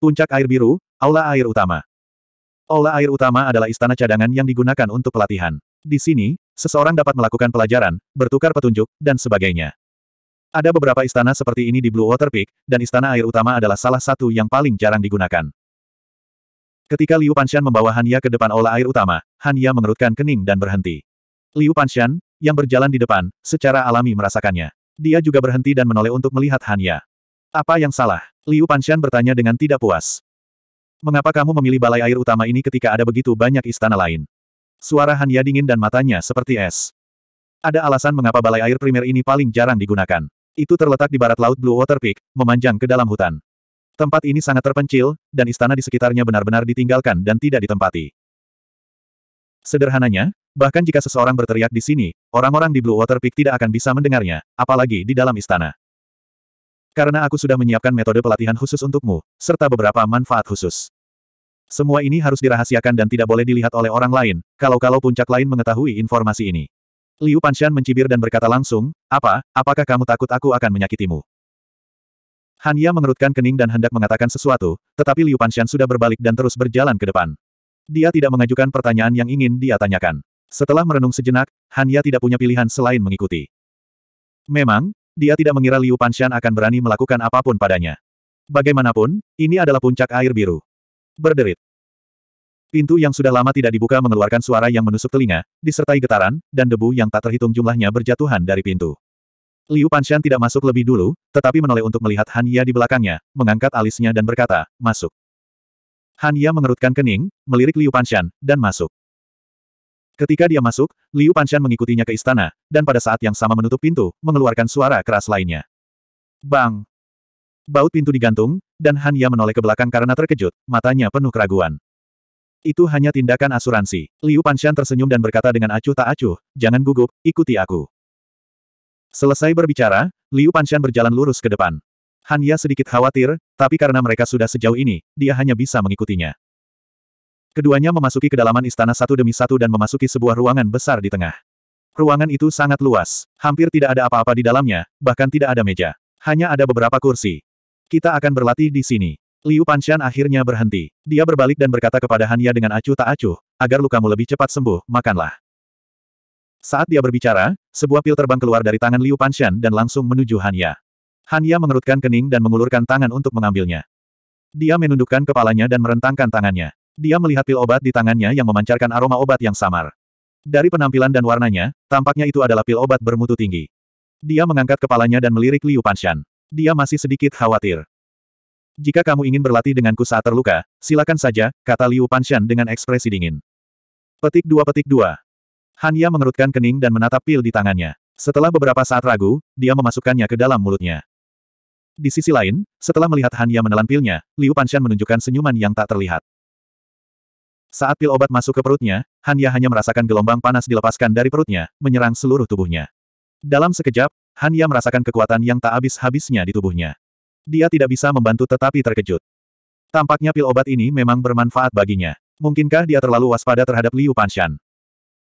Puncak Air Biru, Aula Air Utama. Aula Air Utama adalah istana cadangan yang digunakan untuk pelatihan. Di sini, seseorang dapat melakukan pelajaran, bertukar petunjuk, dan sebagainya. Ada beberapa istana seperti ini di Blue Water Peak, dan istana air utama adalah salah satu yang paling jarang digunakan. Ketika Liu Panshan membawa Hanya ke depan olah air utama, Hanya mengerutkan kening dan berhenti. Liu Panshan, yang berjalan di depan, secara alami merasakannya. Dia juga berhenti dan menoleh untuk melihat Hanya. Apa yang salah? Liu Panshan bertanya dengan tidak puas. Mengapa kamu memilih balai air utama ini ketika ada begitu banyak istana lain? Suara Hanya dingin dan matanya seperti es. Ada alasan mengapa balai air primer ini paling jarang digunakan. Itu terletak di barat laut Blue Water Peak, memanjang ke dalam hutan. Tempat ini sangat terpencil, dan istana di sekitarnya benar-benar ditinggalkan dan tidak ditempati. Sederhananya, bahkan jika seseorang berteriak di sini, orang-orang di Blue Water Peak tidak akan bisa mendengarnya, apalagi di dalam istana. Karena aku sudah menyiapkan metode pelatihan khusus untukmu, serta beberapa manfaat khusus. Semua ini harus dirahasiakan dan tidak boleh dilihat oleh orang lain, kalau-kalau puncak lain mengetahui informasi ini. Liu Panshan mencibir dan berkata langsung, apa, apakah kamu takut aku akan menyakitimu? Han Ya mengerutkan kening dan hendak mengatakan sesuatu, tetapi Liu Panshan sudah berbalik dan terus berjalan ke depan. Dia tidak mengajukan pertanyaan yang ingin dia tanyakan. Setelah merenung sejenak, Han Ya tidak punya pilihan selain mengikuti. Memang, dia tidak mengira Liu Panshan akan berani melakukan apapun padanya. Bagaimanapun, ini adalah puncak air biru. Berderit. Pintu yang sudah lama tidak dibuka mengeluarkan suara yang menusuk telinga, disertai getaran, dan debu yang tak terhitung jumlahnya berjatuhan dari pintu. Liu Panshan tidak masuk lebih dulu, tetapi menoleh untuk melihat Han Ya di belakangnya, mengangkat alisnya dan berkata, masuk. Han Ya mengerutkan kening, melirik Liu Panshan, dan masuk. Ketika dia masuk, Liu Panshan mengikutinya ke istana, dan pada saat yang sama menutup pintu, mengeluarkan suara keras lainnya. Bang! Baut pintu digantung, dan Han Ya menoleh ke belakang karena terkejut, matanya penuh keraguan. Itu hanya tindakan asuransi. Liu Panshan tersenyum dan berkata dengan acuh tak acuh, jangan gugup, ikuti aku. Selesai berbicara, Liu Panshan berjalan lurus ke depan. Han Ya sedikit khawatir, tapi karena mereka sudah sejauh ini, dia hanya bisa mengikutinya. Keduanya memasuki kedalaman istana satu demi satu dan memasuki sebuah ruangan besar di tengah. Ruangan itu sangat luas, hampir tidak ada apa-apa di dalamnya, bahkan tidak ada meja. Hanya ada beberapa kursi. Kita akan berlatih di sini. Liu Panshan akhirnya berhenti. Dia berbalik dan berkata kepada Han Ya dengan acuh tak acuh, agar lukamu lebih cepat sembuh, makanlah. Saat dia berbicara, sebuah pil terbang keluar dari tangan Liu Panshan dan langsung menuju Hanya. Hanya mengerutkan kening dan mengulurkan tangan untuk mengambilnya. Dia menundukkan kepalanya dan merentangkan tangannya. Dia melihat pil obat di tangannya yang memancarkan aroma obat yang samar. Dari penampilan dan warnanya, tampaknya itu adalah pil obat bermutu tinggi. Dia mengangkat kepalanya dan melirik Liu Panshan. Dia masih sedikit khawatir. Jika kamu ingin berlatih denganku saat terluka, silakan saja, kata Liu Panshan dengan ekspresi dingin. Petik dua petik dua. Hanya mengerutkan kening dan menatap pil di tangannya. Setelah beberapa saat ragu, dia memasukkannya ke dalam mulutnya. Di sisi lain, setelah melihat Hanya menelan pilnya, Liu Panshan menunjukkan senyuman yang tak terlihat. Saat pil obat masuk ke perutnya, Hanya hanya merasakan gelombang panas dilepaskan dari perutnya, menyerang seluruh tubuhnya. Dalam sekejap, Hanya merasakan kekuatan yang tak habis-habisnya di tubuhnya. Dia tidak bisa membantu tetapi terkejut. Tampaknya pil obat ini memang bermanfaat baginya. Mungkinkah dia terlalu waspada terhadap Liu Panshan?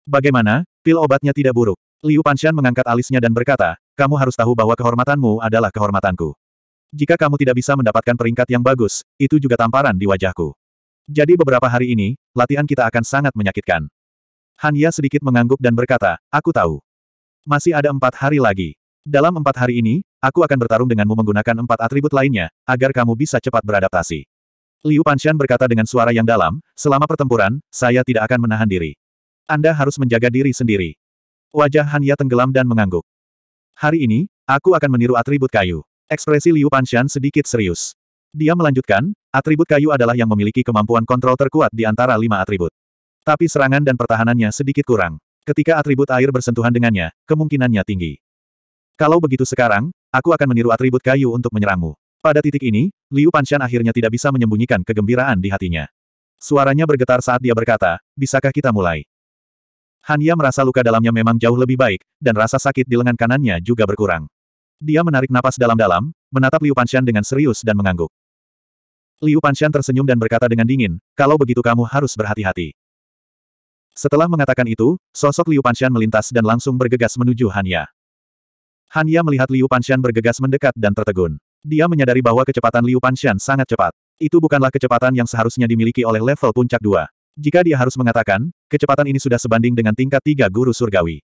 Bagaimana, pil obatnya tidak buruk. Liu Panshan mengangkat alisnya dan berkata, kamu harus tahu bahwa kehormatanmu adalah kehormatanku. Jika kamu tidak bisa mendapatkan peringkat yang bagus, itu juga tamparan di wajahku. Jadi beberapa hari ini, latihan kita akan sangat menyakitkan. Han Ya sedikit mengangguk dan berkata, aku tahu. Masih ada empat hari lagi. Dalam empat hari ini, aku akan bertarung denganmu menggunakan empat atribut lainnya, agar kamu bisa cepat beradaptasi. Liu Panshan berkata dengan suara yang dalam, selama pertempuran, saya tidak akan menahan diri. Anda harus menjaga diri sendiri. Wajah Hanya tenggelam dan mengangguk. Hari ini, aku akan meniru atribut kayu. Ekspresi Liu Panshan sedikit serius. Dia melanjutkan, atribut kayu adalah yang memiliki kemampuan kontrol terkuat di antara lima atribut. Tapi serangan dan pertahanannya sedikit kurang. Ketika atribut air bersentuhan dengannya, kemungkinannya tinggi. Kalau begitu sekarang, aku akan meniru atribut kayu untuk menyerangmu. Pada titik ini, Liu Panshan akhirnya tidak bisa menyembunyikan kegembiraan di hatinya. Suaranya bergetar saat dia berkata, bisakah kita mulai? Hanya merasa luka dalamnya memang jauh lebih baik, dan rasa sakit di lengan kanannya juga berkurang. Dia menarik napas dalam-dalam, menatap Liu Panshan dengan serius dan mengangguk. Liu Panshan tersenyum dan berkata dengan dingin, kalau begitu kamu harus berhati-hati. Setelah mengatakan itu, sosok Liu Panshan melintas dan langsung bergegas menuju Hania. Hania melihat Liu Panshan bergegas mendekat dan tertegun. Dia menyadari bahwa kecepatan Liu Panshan sangat cepat. Itu bukanlah kecepatan yang seharusnya dimiliki oleh level puncak 2. Jika dia harus mengatakan, kecepatan ini sudah sebanding dengan tingkat tiga guru surgawi.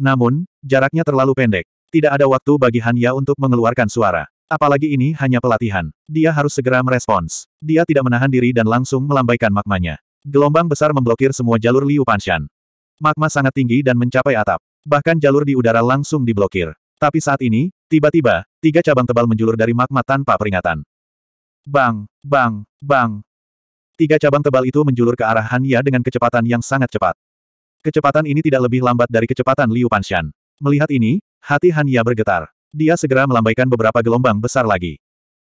Namun, jaraknya terlalu pendek. Tidak ada waktu bagi Hanya untuk mengeluarkan suara. Apalagi ini hanya pelatihan. Dia harus segera merespons. Dia tidak menahan diri dan langsung melambaikan magmanya. Gelombang besar memblokir semua jalur Liu Panshan. Magma sangat tinggi dan mencapai atap. Bahkan jalur di udara langsung diblokir. Tapi saat ini, tiba-tiba, tiga cabang tebal menjulur dari magma tanpa peringatan. Bang, bang, bang, Tiga cabang tebal itu menjulur ke arah Hanya dengan kecepatan yang sangat cepat. Kecepatan ini tidak lebih lambat dari kecepatan Liu Panshan. Melihat ini, hati Hanya bergetar. Dia segera melambaikan beberapa gelombang besar lagi.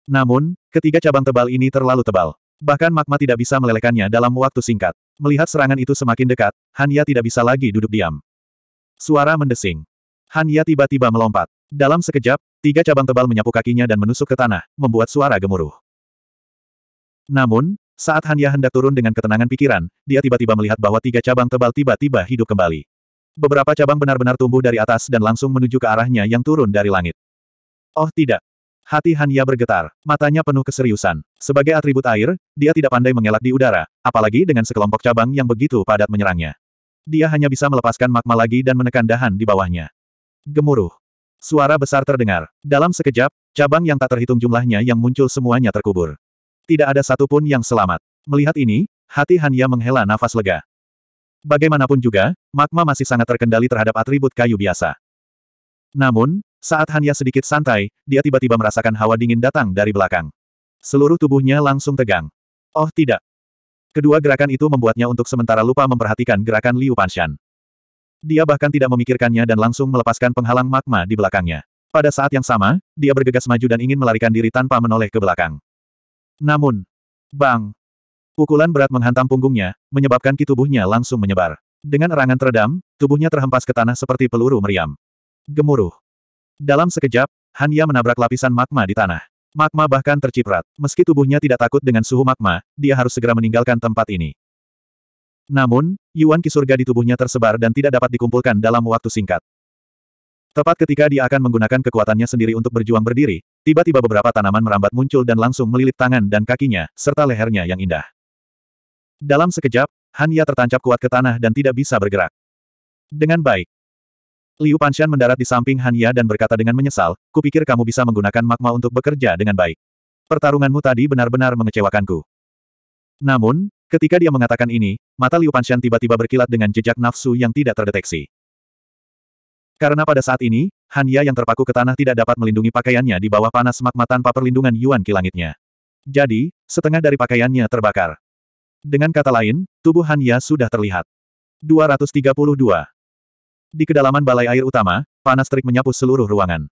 Namun, ketiga cabang tebal ini terlalu tebal. Bahkan magma tidak bisa melelehkannya dalam waktu singkat. Melihat serangan itu semakin dekat, Hanya tidak bisa lagi duduk diam. Suara mendesing. Hanya tiba-tiba melompat. Dalam sekejap, tiga cabang tebal menyapu kakinya dan menusuk ke tanah, membuat suara gemuruh. Namun, saat Hanya hendak turun dengan ketenangan pikiran, dia tiba-tiba melihat bahwa tiga cabang tebal tiba-tiba hidup kembali. Beberapa cabang benar-benar tumbuh dari atas dan langsung menuju ke arahnya yang turun dari langit. Oh tidak. Hati Hanya bergetar, matanya penuh keseriusan. Sebagai atribut air, dia tidak pandai mengelak di udara, apalagi dengan sekelompok cabang yang begitu padat menyerangnya. Dia hanya bisa melepaskan magma lagi dan menekan dahan di bawahnya. Gemuruh. Suara besar terdengar. Dalam sekejap, cabang yang tak terhitung jumlahnya yang muncul semuanya terkubur. Tidak ada satupun yang selamat. Melihat ini, hati Hanya menghela nafas lega. Bagaimanapun juga, magma masih sangat terkendali terhadap atribut kayu biasa. Namun, saat Hanya sedikit santai, dia tiba-tiba merasakan hawa dingin datang dari belakang. Seluruh tubuhnya langsung tegang. Oh tidak. Kedua gerakan itu membuatnya untuk sementara lupa memperhatikan gerakan Liu Panshan. Dia bahkan tidak memikirkannya dan langsung melepaskan penghalang magma di belakangnya. Pada saat yang sama, dia bergegas maju dan ingin melarikan diri tanpa menoleh ke belakang. Namun, bang! Pukulan berat menghantam punggungnya, menyebabkan ki tubuhnya langsung menyebar. Dengan erangan teredam, tubuhnya terhempas ke tanah seperti peluru meriam. Gemuruh. Dalam sekejap, Hanya menabrak lapisan magma di tanah. Magma bahkan terciprat. Meski tubuhnya tidak takut dengan suhu magma, dia harus segera meninggalkan tempat ini. Namun, Yuan Kisurga di tubuhnya tersebar dan tidak dapat dikumpulkan dalam waktu singkat. Tepat ketika dia akan menggunakan kekuatannya sendiri untuk berjuang berdiri, tiba-tiba beberapa tanaman merambat muncul dan langsung melilit tangan dan kakinya, serta lehernya yang indah. Dalam sekejap, Han tertancap kuat ke tanah dan tidak bisa bergerak. Dengan baik. Liu Panshan mendarat di samping Han dan berkata dengan menyesal, kupikir kamu bisa menggunakan magma untuk bekerja dengan baik. Pertarunganmu tadi benar-benar mengecewakanku. Namun, ketika dia mengatakan ini, mata Liu Panshan tiba-tiba berkilat dengan jejak nafsu yang tidak terdeteksi. Karena pada saat ini, Han Ya yang terpaku ke tanah tidak dapat melindungi pakaiannya di bawah panas magma tanpa perlindungan Yuan kilangitnya. Jadi, setengah dari pakaiannya terbakar. Dengan kata lain, tubuh Han Ya sudah terlihat. 232. Di kedalaman balai air utama, panas terik menyapu seluruh ruangan.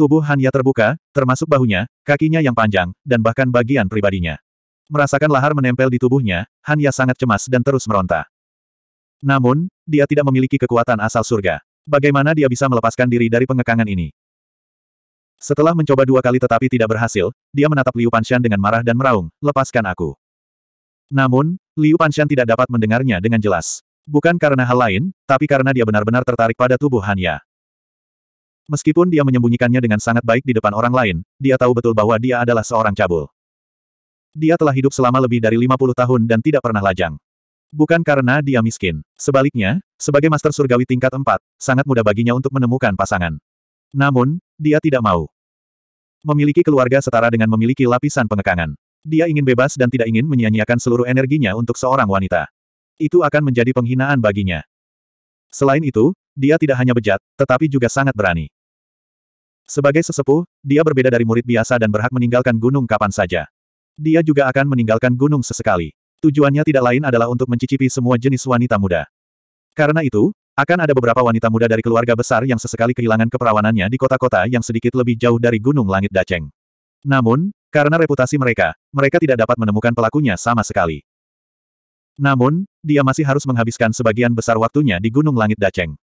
Tubuh Han Ya terbuka, termasuk bahunya, kakinya yang panjang, dan bahkan bagian pribadinya. Merasakan lahar menempel di tubuhnya, Han Ya sangat cemas dan terus meronta. Namun, dia tidak memiliki kekuatan asal surga. Bagaimana dia bisa melepaskan diri dari pengekangan ini? Setelah mencoba dua kali tetapi tidak berhasil, dia menatap Liu Panshan dengan marah dan meraung, lepaskan aku. Namun, Liu Panshan tidak dapat mendengarnya dengan jelas. Bukan karena hal lain, tapi karena dia benar-benar tertarik pada tubuh Hanya. Meskipun dia menyembunyikannya dengan sangat baik di depan orang lain, dia tahu betul bahwa dia adalah seorang cabul. Dia telah hidup selama lebih dari 50 tahun dan tidak pernah lajang. Bukan karena dia miskin. Sebaliknya, sebagai master surgawi tingkat 4, sangat mudah baginya untuk menemukan pasangan. Namun, dia tidak mau. Memiliki keluarga setara dengan memiliki lapisan pengekangan. Dia ingin bebas dan tidak ingin menyia-nyiakan seluruh energinya untuk seorang wanita. Itu akan menjadi penghinaan baginya. Selain itu, dia tidak hanya bejat, tetapi juga sangat berani. Sebagai sesepuh, dia berbeda dari murid biasa dan berhak meninggalkan gunung kapan saja. Dia juga akan meninggalkan gunung sesekali. Tujuannya tidak lain adalah untuk mencicipi semua jenis wanita muda. Karena itu, akan ada beberapa wanita muda dari keluarga besar yang sesekali kehilangan keperawanannya di kota-kota yang sedikit lebih jauh dari Gunung Langit Daceng. Namun, karena reputasi mereka, mereka tidak dapat menemukan pelakunya sama sekali. Namun, dia masih harus menghabiskan sebagian besar waktunya di Gunung Langit Daceng.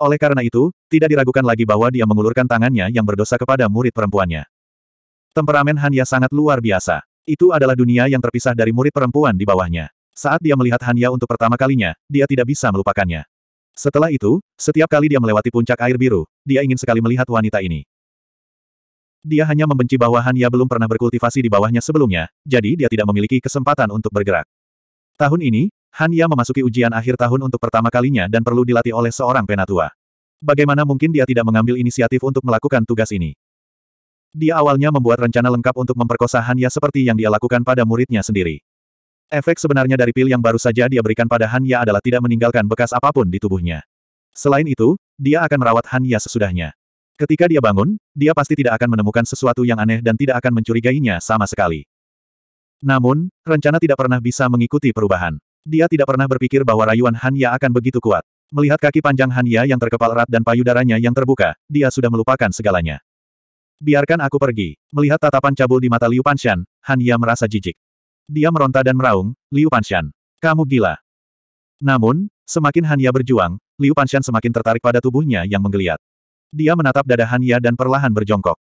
Oleh karena itu, tidak diragukan lagi bahwa dia mengulurkan tangannya yang berdosa kepada murid perempuannya. Temperamen Hanya sangat luar biasa. Itu adalah dunia yang terpisah dari murid perempuan di bawahnya. Saat dia melihat Hanya untuk pertama kalinya, dia tidak bisa melupakannya. Setelah itu, setiap kali dia melewati puncak air biru, dia ingin sekali melihat wanita ini. Dia hanya membenci bahwa Hanya belum pernah berkultivasi di bawahnya sebelumnya, jadi dia tidak memiliki kesempatan untuk bergerak. Tahun ini, Hanya memasuki ujian akhir tahun untuk pertama kalinya dan perlu dilatih oleh seorang penatua. Bagaimana mungkin dia tidak mengambil inisiatif untuk melakukan tugas ini? Dia awalnya membuat rencana lengkap untuk memperkosa Hanya seperti yang dia lakukan pada muridnya sendiri. Efek sebenarnya dari pil yang baru saja dia berikan pada Hanya adalah tidak meninggalkan bekas apapun di tubuhnya. Selain itu, dia akan merawat Hanya sesudahnya. Ketika dia bangun, dia pasti tidak akan menemukan sesuatu yang aneh dan tidak akan mencurigainya sama sekali. Namun, rencana tidak pernah bisa mengikuti perubahan. Dia tidak pernah berpikir bahwa rayuan Hanya akan begitu kuat. Melihat kaki panjang Hanya yang terkepal erat dan payudaranya yang terbuka, dia sudah melupakan segalanya. Biarkan aku pergi. Melihat tatapan cabul di mata Liu Panshan, Han Ya merasa jijik. Dia meronta dan meraung, Liu Panshan. Kamu gila. Namun, semakin Han Ya berjuang, Liu Panshan semakin tertarik pada tubuhnya yang menggeliat. Dia menatap dada Han Ya dan perlahan berjongkok.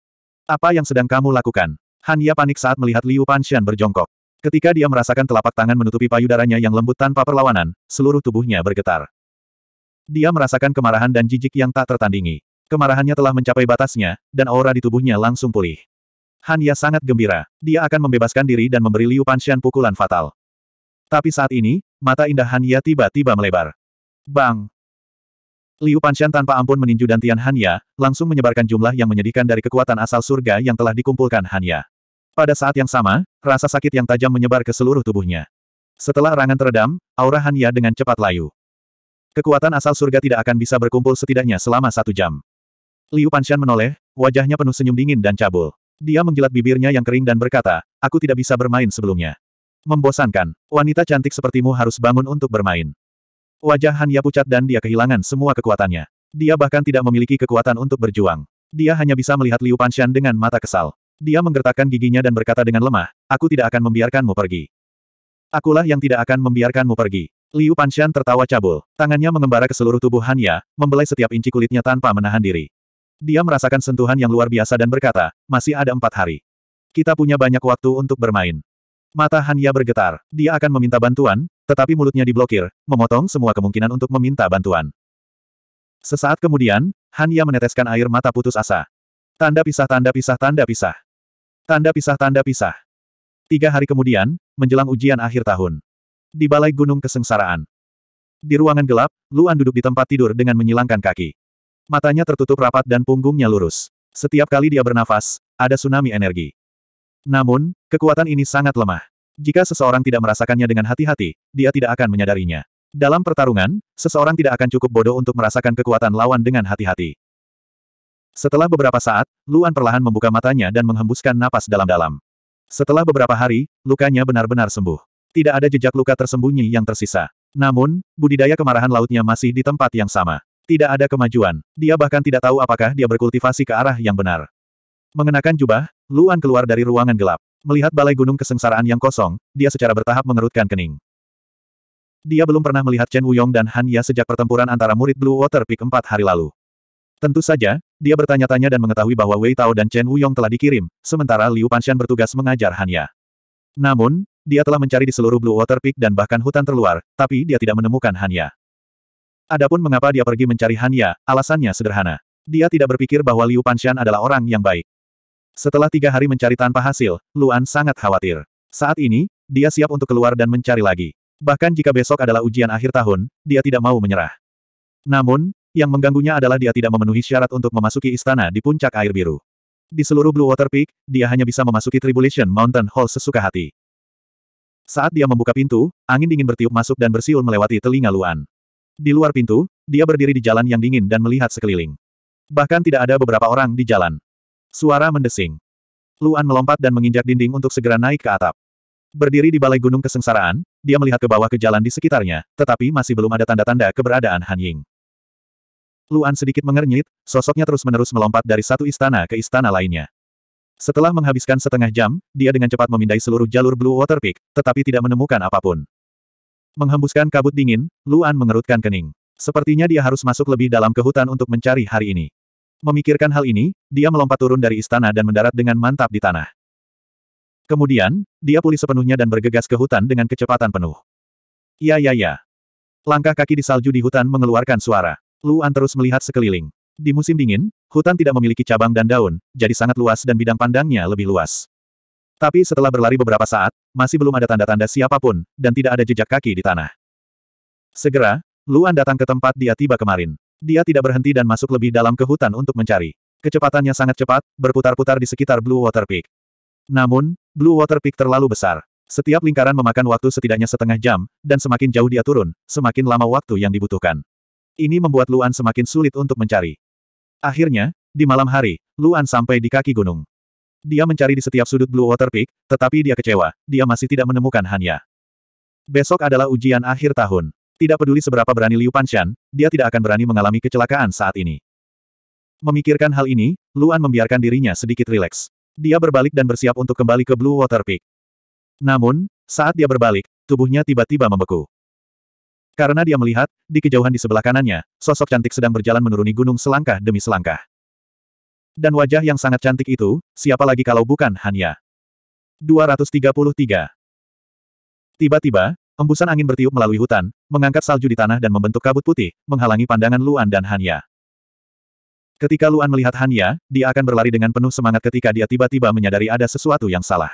Apa yang sedang kamu lakukan? Han Ya panik saat melihat Liu Panshan berjongkok. Ketika dia merasakan telapak tangan menutupi payudaranya yang lembut tanpa perlawanan, seluruh tubuhnya bergetar. Dia merasakan kemarahan dan jijik yang tak tertandingi. Kemarahannya telah mencapai batasnya, dan aura di tubuhnya langsung pulih. Hanya sangat gembira. Dia akan membebaskan diri dan memberi Liu Panshan pukulan fatal. Tapi saat ini, mata indah Han tiba-tiba melebar. Bang! Liu Panshan tanpa ampun meninju Dantian Han langsung menyebarkan jumlah yang menyedihkan dari kekuatan asal surga yang telah dikumpulkan Han Pada saat yang sama, rasa sakit yang tajam menyebar ke seluruh tubuhnya. Setelah rangan teredam, aura Han dengan cepat layu. Kekuatan asal surga tidak akan bisa berkumpul setidaknya selama satu jam. Liu Panshan menoleh, wajahnya penuh senyum dingin dan cabul. Dia menjilat bibirnya yang kering dan berkata, aku tidak bisa bermain sebelumnya. Membosankan, wanita cantik sepertimu harus bangun untuk bermain. Wajah Hanya pucat dan dia kehilangan semua kekuatannya. Dia bahkan tidak memiliki kekuatan untuk berjuang. Dia hanya bisa melihat Liu Panshan dengan mata kesal. Dia menggertakkan giginya dan berkata dengan lemah, aku tidak akan membiarkanmu pergi. Akulah yang tidak akan membiarkanmu pergi. Liu Panshan tertawa cabul. Tangannya mengembara ke seluruh tubuh Hanya, membelai setiap inci kulitnya tanpa menahan diri. Dia merasakan sentuhan yang luar biasa dan berkata, masih ada empat hari. Kita punya banyak waktu untuk bermain. Mata Hanya bergetar. Dia akan meminta bantuan, tetapi mulutnya diblokir, memotong semua kemungkinan untuk meminta bantuan. Sesaat kemudian, Hanya meneteskan air mata putus asa. Tanda pisah tanda pisah tanda pisah. Tanda pisah tanda pisah. Tiga hari kemudian, menjelang ujian akhir tahun. Di Balai Gunung Kesengsaraan. Di ruangan gelap, Luan duduk di tempat tidur dengan menyilangkan kaki. Matanya tertutup rapat dan punggungnya lurus. Setiap kali dia bernafas, ada tsunami energi. Namun, kekuatan ini sangat lemah. Jika seseorang tidak merasakannya dengan hati-hati, dia tidak akan menyadarinya. Dalam pertarungan, seseorang tidak akan cukup bodoh untuk merasakan kekuatan lawan dengan hati-hati. Setelah beberapa saat, Luan perlahan membuka matanya dan menghembuskan napas dalam-dalam. Setelah beberapa hari, lukanya benar-benar sembuh. Tidak ada jejak luka tersembunyi yang tersisa. Namun, budidaya kemarahan lautnya masih di tempat yang sama. Tidak ada kemajuan. Dia bahkan tidak tahu apakah dia berkultivasi ke arah yang benar. Mengenakan jubah, Luan keluar dari ruangan gelap. Melihat balai gunung kesengsaraan yang kosong, dia secara bertahap mengerutkan kening. Dia belum pernah melihat Chen Wuyong dan Han Ya sejak pertempuran antara murid Blue Water Peak empat hari lalu. Tentu saja, dia bertanya-tanya dan mengetahui bahwa Wei Tao dan Chen Wuyong telah dikirim, sementara Liu Panshan bertugas mengajar Han Ya. Namun, dia telah mencari di seluruh Blue Water Peak dan bahkan hutan terluar, tapi dia tidak menemukan Han Ya. Adapun mengapa dia pergi mencari Hanya, alasannya sederhana. Dia tidak berpikir bahwa Liu Panshan adalah orang yang baik. Setelah tiga hari mencari tanpa hasil, Luan sangat khawatir. Saat ini, dia siap untuk keluar dan mencari lagi. Bahkan jika besok adalah ujian akhir tahun, dia tidak mau menyerah. Namun, yang mengganggunya adalah dia tidak memenuhi syarat untuk memasuki istana di puncak air biru. Di seluruh Blue Water Peak, dia hanya bisa memasuki Tribulation Mountain Hall sesuka hati. Saat dia membuka pintu, angin dingin bertiup masuk dan bersiul melewati telinga Luan. Di luar pintu, dia berdiri di jalan yang dingin dan melihat sekeliling. Bahkan tidak ada beberapa orang di jalan. Suara mendesing. Luan melompat dan menginjak dinding untuk segera naik ke atap. Berdiri di balai gunung kesengsaraan, dia melihat ke bawah ke jalan di sekitarnya, tetapi masih belum ada tanda-tanda keberadaan Han Ying. Luan sedikit mengernyit, sosoknya terus-menerus melompat dari satu istana ke istana lainnya. Setelah menghabiskan setengah jam, dia dengan cepat memindai seluruh jalur Blue Water Peak, tetapi tidak menemukan apapun. Menghembuskan kabut dingin, Luan mengerutkan kening. Sepertinya dia harus masuk lebih dalam ke hutan untuk mencari hari ini. Memikirkan hal ini, dia melompat turun dari istana dan mendarat dengan mantap di tanah. Kemudian, dia pulih sepenuhnya dan bergegas ke hutan dengan kecepatan penuh. Ya ya ya. Langkah kaki di salju di hutan mengeluarkan suara. Luan terus melihat sekeliling. Di musim dingin, hutan tidak memiliki cabang dan daun, jadi sangat luas dan bidang pandangnya lebih luas. Tapi setelah berlari beberapa saat, masih belum ada tanda-tanda siapapun, dan tidak ada jejak kaki di tanah. Segera, Luan datang ke tempat dia tiba kemarin. Dia tidak berhenti dan masuk lebih dalam ke hutan untuk mencari. Kecepatannya sangat cepat, berputar-putar di sekitar Blue Water Peak. Namun, Blue Water Peak terlalu besar. Setiap lingkaran memakan waktu setidaknya setengah jam, dan semakin jauh dia turun, semakin lama waktu yang dibutuhkan. Ini membuat Luan semakin sulit untuk mencari. Akhirnya, di malam hari, Luan sampai di kaki gunung. Dia mencari di setiap sudut Blue Water Peak, tetapi dia kecewa, dia masih tidak menemukan Hanya. Besok adalah ujian akhir tahun. Tidak peduli seberapa berani Liu Panshan, dia tidak akan berani mengalami kecelakaan saat ini. Memikirkan hal ini, Luan membiarkan dirinya sedikit rileks. Dia berbalik dan bersiap untuk kembali ke Blue Water Peak. Namun, saat dia berbalik, tubuhnya tiba-tiba membeku. Karena dia melihat, di kejauhan di sebelah kanannya, sosok cantik sedang berjalan menuruni gunung selangkah demi selangkah dan wajah yang sangat cantik itu, siapa lagi kalau bukan Hanya. 233. Tiba-tiba, embusan angin bertiup melalui hutan, mengangkat salju di tanah dan membentuk kabut putih, menghalangi pandangan Luan dan Hanya. Ketika Luan melihat Hanya, dia akan berlari dengan penuh semangat ketika dia tiba-tiba menyadari ada sesuatu yang salah.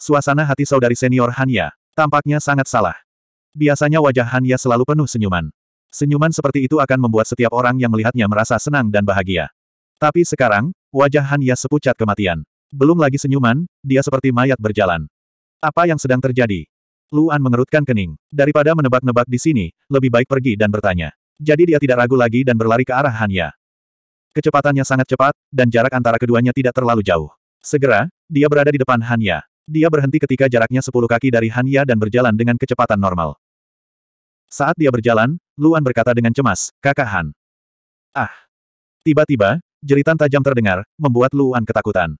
Suasana hati saudari senior Hanya, tampaknya sangat salah. Biasanya wajah Hanya selalu penuh senyuman. Senyuman seperti itu akan membuat setiap orang yang melihatnya merasa senang dan bahagia. Tapi sekarang, wajah Hanya sepucat kematian. Belum lagi senyuman, dia seperti mayat berjalan. Apa yang sedang terjadi? Luan mengerutkan kening. Daripada menebak-nebak di sini, lebih baik pergi dan bertanya. Jadi dia tidak ragu lagi dan berlari ke arah Hanya. Kecepatannya sangat cepat, dan jarak antara keduanya tidak terlalu jauh. Segera, dia berada di depan Hanya. Dia berhenti ketika jaraknya sepuluh kaki dari Hanya dan berjalan dengan kecepatan normal. Saat dia berjalan, Luan berkata dengan cemas, kakak Han. Ah! Tiba-tiba, Jeritan tajam terdengar, membuat Luan ketakutan.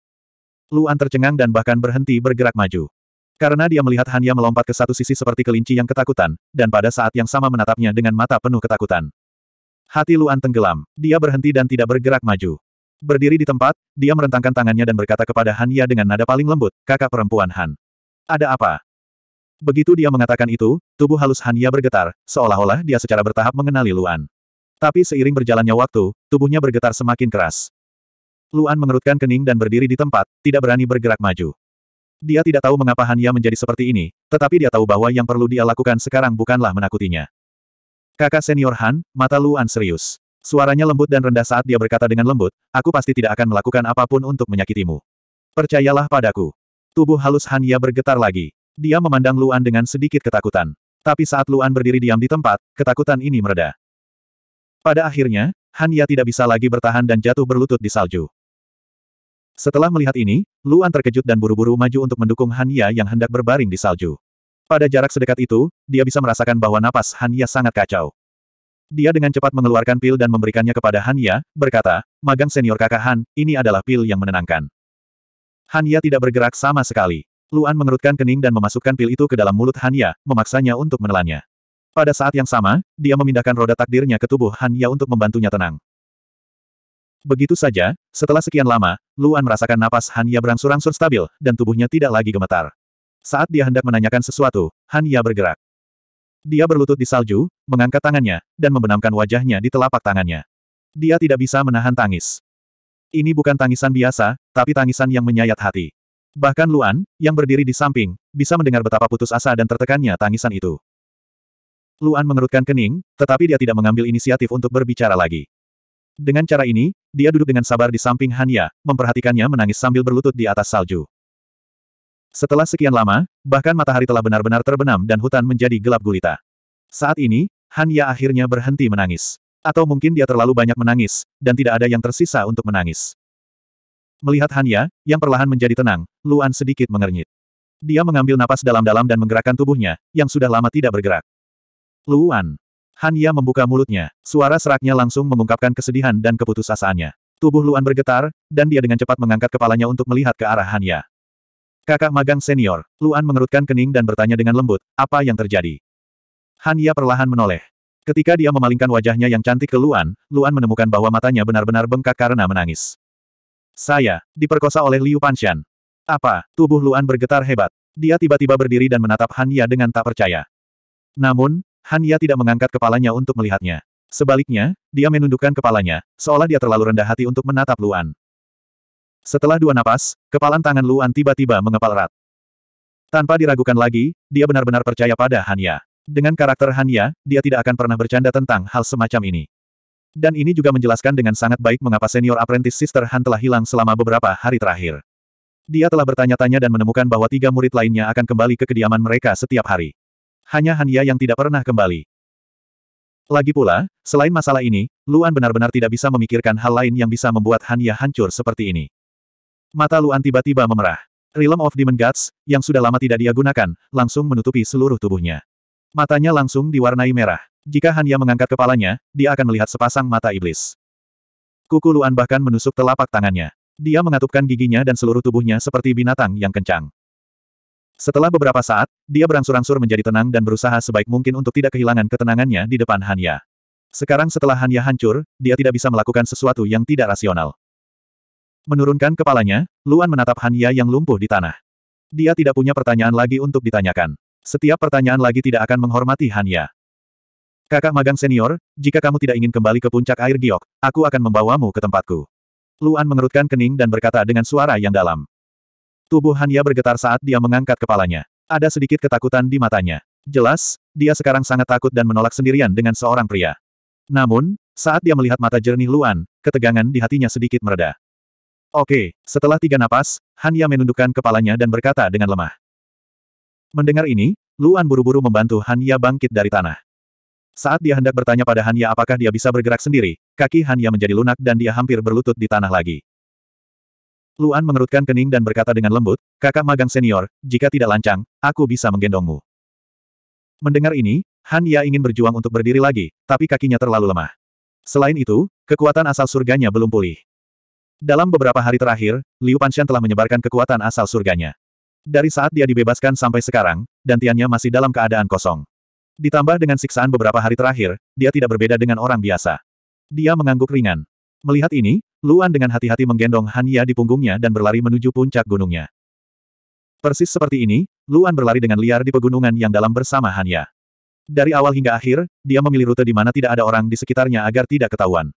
Luan tercengang dan bahkan berhenti bergerak maju. Karena dia melihat Hanya melompat ke satu sisi seperti kelinci yang ketakutan, dan pada saat yang sama menatapnya dengan mata penuh ketakutan. Hati Luan tenggelam, dia berhenti dan tidak bergerak maju. Berdiri di tempat, dia merentangkan tangannya dan berkata kepada Hanya dengan nada paling lembut, kakak perempuan Han. Ada apa? Begitu dia mengatakan itu, tubuh halus Hanya bergetar, seolah-olah dia secara bertahap mengenali Luan. Tapi seiring berjalannya waktu, tubuhnya bergetar semakin keras. Luan mengerutkan kening dan berdiri di tempat, tidak berani bergerak maju. Dia tidak tahu mengapa Hanya menjadi seperti ini, tetapi dia tahu bahwa yang perlu dia lakukan sekarang bukanlah menakutinya. Kakak senior Han, mata Luan serius. Suaranya lembut dan rendah saat dia berkata dengan lembut, aku pasti tidak akan melakukan apapun untuk menyakitimu. Percayalah padaku. Tubuh halus Hanya bergetar lagi. Dia memandang Luan dengan sedikit ketakutan. Tapi saat Luan berdiri diam di tempat, ketakutan ini mereda. Pada akhirnya, Han Ya tidak bisa lagi bertahan dan jatuh berlutut di salju. Setelah melihat ini, Luan terkejut dan buru-buru maju untuk mendukung Han Ya yang hendak berbaring di salju. Pada jarak sedekat itu, dia bisa merasakan bahwa napas Han Ya sangat kacau. Dia dengan cepat mengeluarkan pil dan memberikannya kepada Han Ya, berkata, Magang senior kakak Han, ini adalah pil yang menenangkan. Han Ya tidak bergerak sama sekali. Luan mengerutkan kening dan memasukkan pil itu ke dalam mulut Han Ya, memaksanya untuk menelannya. Pada saat yang sama, dia memindahkan roda takdirnya ke tubuh Han Ya untuk membantunya tenang. Begitu saja, setelah sekian lama, Luan merasakan napas Han Ya berangsur-angsur stabil, dan tubuhnya tidak lagi gemetar. Saat dia hendak menanyakan sesuatu, Han Ya bergerak. Dia berlutut di salju, mengangkat tangannya, dan membenamkan wajahnya di telapak tangannya. Dia tidak bisa menahan tangis. Ini bukan tangisan biasa, tapi tangisan yang menyayat hati. Bahkan Luan, yang berdiri di samping, bisa mendengar betapa putus asa dan tertekannya tangisan itu. Luan mengerutkan kening, tetapi dia tidak mengambil inisiatif untuk berbicara lagi. Dengan cara ini, dia duduk dengan sabar di samping Hanya, memperhatikannya menangis sambil berlutut di atas salju. Setelah sekian lama, bahkan matahari telah benar-benar terbenam dan hutan menjadi gelap gulita. Saat ini, Hanya akhirnya berhenti menangis. Atau mungkin dia terlalu banyak menangis, dan tidak ada yang tersisa untuk menangis. Melihat Hanya, yang perlahan menjadi tenang, Luan sedikit mengernyit. Dia mengambil napas dalam-dalam dan menggerakkan tubuhnya, yang sudah lama tidak bergerak. Luan. Han Ya membuka mulutnya, suara seraknya langsung mengungkapkan kesedihan dan keputusasaannya. Tubuh Luan bergetar, dan dia dengan cepat mengangkat kepalanya untuk melihat ke arah Han Ya. Kakak magang senior, Luan mengerutkan kening dan bertanya dengan lembut, apa yang terjadi? Han Ya perlahan menoleh. Ketika dia memalingkan wajahnya yang cantik ke Luan, Luan menemukan bahwa matanya benar-benar bengkak karena menangis. Saya, diperkosa oleh Liu Panshan. Apa? Tubuh Luan bergetar hebat. Dia tiba-tiba berdiri dan menatap Han Ya dengan tak percaya. Namun, hanya tidak mengangkat kepalanya untuk melihatnya. Sebaliknya, dia menundukkan kepalanya, seolah dia terlalu rendah hati untuk menatap Luan. Setelah dua napas, kepalan tangan Luan tiba-tiba mengepal erat. Tanpa diragukan lagi, dia benar-benar percaya pada Hanya. Dengan karakter Hanya, dia tidak akan pernah bercanda tentang hal semacam ini. Dan ini juga menjelaskan dengan sangat baik mengapa senior apprentice Sister Han telah hilang selama beberapa hari terakhir. Dia telah bertanya-tanya dan menemukan bahwa tiga murid lainnya akan kembali ke kediaman mereka setiap hari hanya Hania yang tidak pernah kembali. Lagi pula, selain masalah ini, Luan benar-benar tidak bisa memikirkan hal lain yang bisa membuat Hania hancur seperti ini. Mata Luan tiba-tiba memerah. Realm of Demon Gods, yang sudah lama tidak dia gunakan, langsung menutupi seluruh tubuhnya. Matanya langsung diwarnai merah. Jika Hania mengangkat kepalanya, dia akan melihat sepasang mata iblis. Kuku Luan bahkan menusuk telapak tangannya. Dia mengatupkan giginya dan seluruh tubuhnya seperti binatang yang kencang. Setelah beberapa saat, dia berangsur-angsur menjadi tenang dan berusaha sebaik mungkin untuk tidak kehilangan ketenangannya di depan Hanya. Sekarang setelah Hanya hancur, dia tidak bisa melakukan sesuatu yang tidak rasional. Menurunkan kepalanya, Luan menatap Hanya yang lumpuh di tanah. Dia tidak punya pertanyaan lagi untuk ditanyakan. Setiap pertanyaan lagi tidak akan menghormati Hanya. Kakak magang senior, jika kamu tidak ingin kembali ke puncak air giok, aku akan membawamu ke tempatku. Luan mengerutkan kening dan berkata dengan suara yang dalam. Tubuh Hania bergetar saat dia mengangkat kepalanya. Ada sedikit ketakutan di matanya. Jelas, dia sekarang sangat takut dan menolak sendirian dengan seorang pria. Namun, saat dia melihat mata jernih Luan, ketegangan di hatinya sedikit mereda. Oke, setelah tiga napas, Hania menundukkan kepalanya dan berkata dengan lemah. Mendengar ini, Luan buru-buru membantu Hania bangkit dari tanah. Saat dia hendak bertanya pada Hania apakah dia bisa bergerak sendiri, kaki Hania menjadi lunak dan dia hampir berlutut di tanah lagi. Luan mengerutkan kening dan berkata dengan lembut, kakak magang senior, jika tidak lancang, aku bisa menggendongmu. Mendengar ini, Han Ya ingin berjuang untuk berdiri lagi, tapi kakinya terlalu lemah. Selain itu, kekuatan asal surganya belum pulih. Dalam beberapa hari terakhir, Liu Panshan telah menyebarkan kekuatan asal surganya. Dari saat dia dibebaskan sampai sekarang, dantiannya masih dalam keadaan kosong. Ditambah dengan siksaan beberapa hari terakhir, dia tidak berbeda dengan orang biasa. Dia mengangguk ringan. Melihat ini, Luan dengan hati-hati menggendong Hania di punggungnya dan berlari menuju puncak gunungnya. Persis seperti ini, Luan berlari dengan liar di pegunungan yang dalam bersama Hania. Dari awal hingga akhir, dia memilih rute di mana tidak ada orang di sekitarnya agar tidak ketahuan.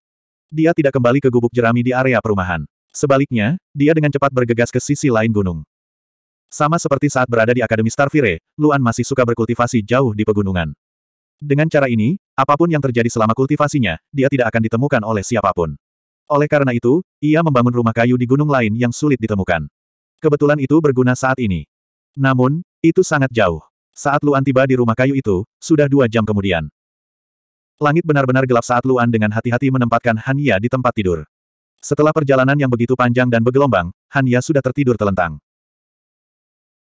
Dia tidak kembali ke gubuk jerami di area perumahan. Sebaliknya, dia dengan cepat bergegas ke sisi lain gunung. Sama seperti saat berada di Akademi Starfire, Luan masih suka berkultivasi jauh di pegunungan. Dengan cara ini, apapun yang terjadi selama kultivasinya, dia tidak akan ditemukan oleh siapapun. Oleh karena itu, ia membangun rumah kayu di gunung lain yang sulit ditemukan. Kebetulan itu berguna saat ini. Namun, itu sangat jauh. Saat Luan tiba di rumah kayu itu, sudah dua jam kemudian. Langit benar-benar gelap saat Luan dengan hati-hati menempatkan Hania di tempat tidur. Setelah perjalanan yang begitu panjang dan bergelombang, Hania sudah tertidur telentang.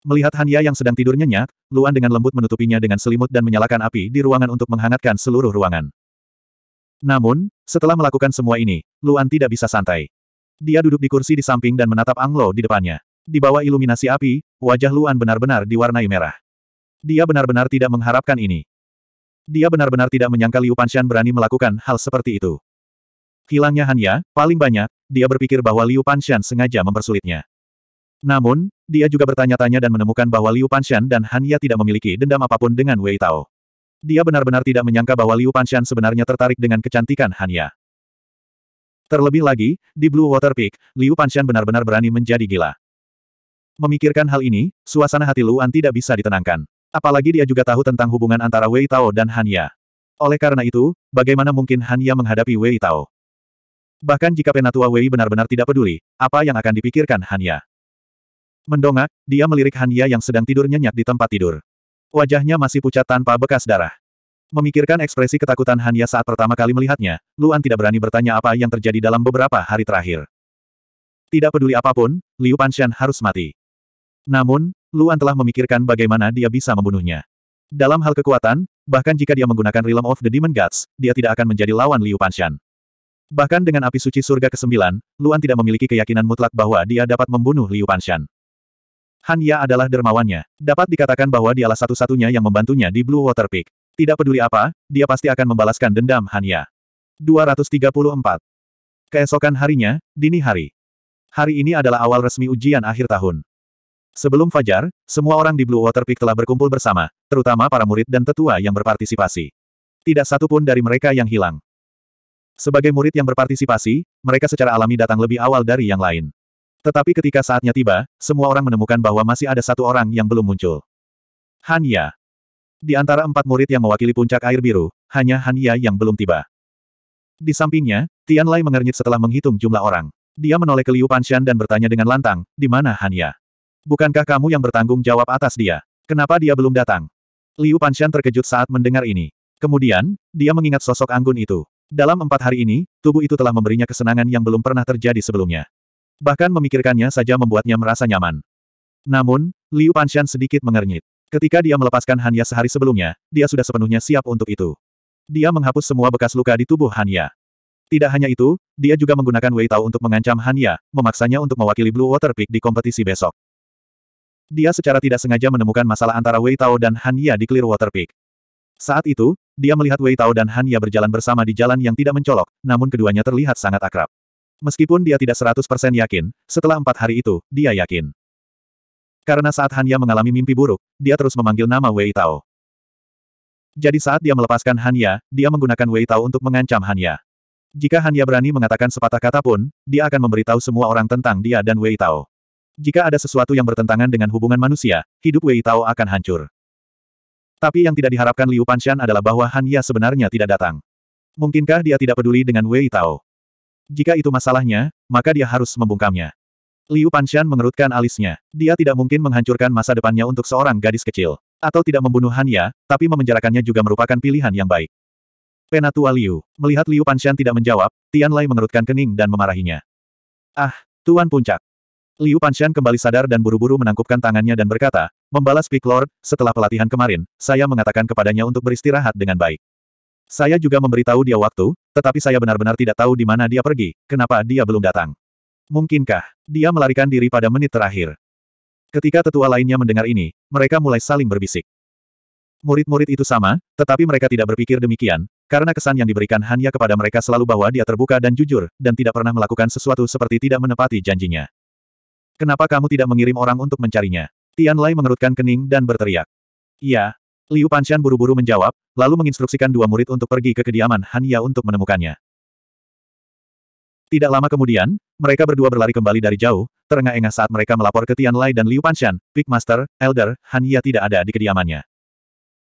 Melihat Hania yang sedang tidur nyenyak, Luan dengan lembut menutupinya dengan selimut dan menyalakan api di ruangan untuk menghangatkan seluruh ruangan. Namun, setelah melakukan semua ini, Luan tidak bisa santai. Dia duduk di kursi di samping dan menatap Anglo di depannya. Di bawah iluminasi api, wajah Luan benar-benar diwarnai merah. Dia benar-benar tidak mengharapkan ini. Dia benar-benar tidak menyangka Liu Panshan berani melakukan hal seperti itu. Hilangnya Hanya, paling banyak, dia berpikir bahwa Liu Panshan sengaja mempersulitnya. Namun, dia juga bertanya-tanya dan menemukan bahwa Liu Panshan dan Hanya tidak memiliki dendam apapun dengan Wei Tao. Dia benar-benar tidak menyangka bahwa Liu Panshan sebenarnya tertarik dengan kecantikan Hanya. Terlebih lagi, di Blue Water Peak, Liu Panshan benar-benar berani menjadi gila. Memikirkan hal ini, suasana hati Luan tidak bisa ditenangkan. Apalagi dia juga tahu tentang hubungan antara Wei Tao dan Hanya. Oleh karena itu, bagaimana mungkin Hanya menghadapi Wei Tao? Bahkan jika Penatua Wei benar-benar tidak peduli, apa yang akan dipikirkan Hanya? Mendongak, dia melirik Hanya yang sedang tidur nyenyak di tempat tidur. Wajahnya masih pucat tanpa bekas darah. Memikirkan ekspresi ketakutan Hanya saat pertama kali melihatnya, Luan tidak berani bertanya apa yang terjadi dalam beberapa hari terakhir. Tidak peduli apapun, Liu Panshan harus mati. Namun, Luan telah memikirkan bagaimana dia bisa membunuhnya. Dalam hal kekuatan, bahkan jika dia menggunakan Realm of the Demon Gods, dia tidak akan menjadi lawan Liu Panshan. Bahkan dengan api suci surga ke-9, Luan tidak memiliki keyakinan mutlak bahwa dia dapat membunuh Liu Panshan. Han Ya adalah dermawannya. Dapat dikatakan bahwa dialah satu-satunya yang membantunya di Blue Water Peak. Tidak peduli apa, dia pasti akan membalaskan dendam Han Ya. 234. Keesokan harinya, dini hari. Hari ini adalah awal resmi ujian akhir tahun. Sebelum fajar, semua orang di Blue Water Peak telah berkumpul bersama, terutama para murid dan tetua yang berpartisipasi. Tidak satu pun dari mereka yang hilang. Sebagai murid yang berpartisipasi, mereka secara alami datang lebih awal dari yang lain. Tetapi ketika saatnya tiba, semua orang menemukan bahwa masih ada satu orang yang belum muncul. Hanya. Di antara empat murid yang mewakili puncak air biru, hanya Hania yang belum tiba. Di sampingnya, Tian Lai mengernyit setelah menghitung jumlah orang. Dia menoleh ke Liu Panshan dan bertanya dengan lantang, di mana Hania? Bukankah kamu yang bertanggung jawab atas dia? Kenapa dia belum datang? Liu Panshan terkejut saat mendengar ini. Kemudian, dia mengingat sosok anggun itu. Dalam empat hari ini, tubuh itu telah memberinya kesenangan yang belum pernah terjadi sebelumnya. Bahkan memikirkannya saja membuatnya merasa nyaman. Namun, Liu Panshan sedikit mengernyit. Ketika dia melepaskan Hanya sehari sebelumnya, dia sudah sepenuhnya siap untuk itu. Dia menghapus semua bekas luka di tubuh Hanya. Tidak hanya itu, dia juga menggunakan Wei Tao untuk mengancam Hanya, memaksanya untuk mewakili Blue Water Peak di kompetisi besok. Dia secara tidak sengaja menemukan masalah antara Wei Tao dan Hanya di Clear Water Peak. Saat itu, dia melihat Wei Tao dan Hanya berjalan bersama di jalan yang tidak mencolok, namun keduanya terlihat sangat akrab. Meskipun dia tidak 100% yakin, setelah empat hari itu, dia yakin. Karena saat Hanya mengalami mimpi buruk, dia terus memanggil nama Wei Tao. Jadi saat dia melepaskan Hanya, dia menggunakan Wei Tao untuk mengancam Hanya. Jika Hanya berani mengatakan sepatah kata pun, dia akan memberitahu semua orang tentang dia dan Wei Tao. Jika ada sesuatu yang bertentangan dengan hubungan manusia, hidup Wei Tao akan hancur. Tapi yang tidak diharapkan Liu Panshan adalah bahwa Hanya sebenarnya tidak datang. Mungkinkah dia tidak peduli dengan Wei Tao? Jika itu masalahnya, maka dia harus membungkamnya. Liu Panshan mengerutkan alisnya. Dia tidak mungkin menghancurkan masa depannya untuk seorang gadis kecil. Atau tidak membunuh Hanya, tapi memenjarakannya juga merupakan pilihan yang baik. Penatua Liu. Melihat Liu Panshan tidak menjawab, Tian Lai mengerutkan kening dan memarahinya. Ah, Tuan Puncak. Liu Panshan kembali sadar dan buru-buru menangkupkan tangannya dan berkata, membalas Peak Lord, setelah pelatihan kemarin, saya mengatakan kepadanya untuk beristirahat dengan baik. Saya juga memberitahu dia waktu, tetapi saya benar-benar tidak tahu di mana dia pergi, kenapa dia belum datang. Mungkinkah dia melarikan diri pada menit terakhir? Ketika tetua lainnya mendengar ini, mereka mulai saling berbisik. Murid-murid itu sama, tetapi mereka tidak berpikir demikian, karena kesan yang diberikan Hanya kepada mereka selalu bahwa dia terbuka dan jujur, dan tidak pernah melakukan sesuatu seperti tidak menepati janjinya. Kenapa kamu tidak mengirim orang untuk mencarinya? Tian Lai mengerutkan kening dan berteriak. Iya, Liu Panshan buru-buru menjawab, lalu menginstruksikan dua murid untuk pergi ke kediaman Han Ya untuk menemukannya. Tidak lama kemudian, mereka berdua berlari kembali dari jauh, terengah-engah saat mereka melapor ke Tian Lai dan Liu Panshan, Big Master, Elder, Han Ya tidak ada di kediamannya.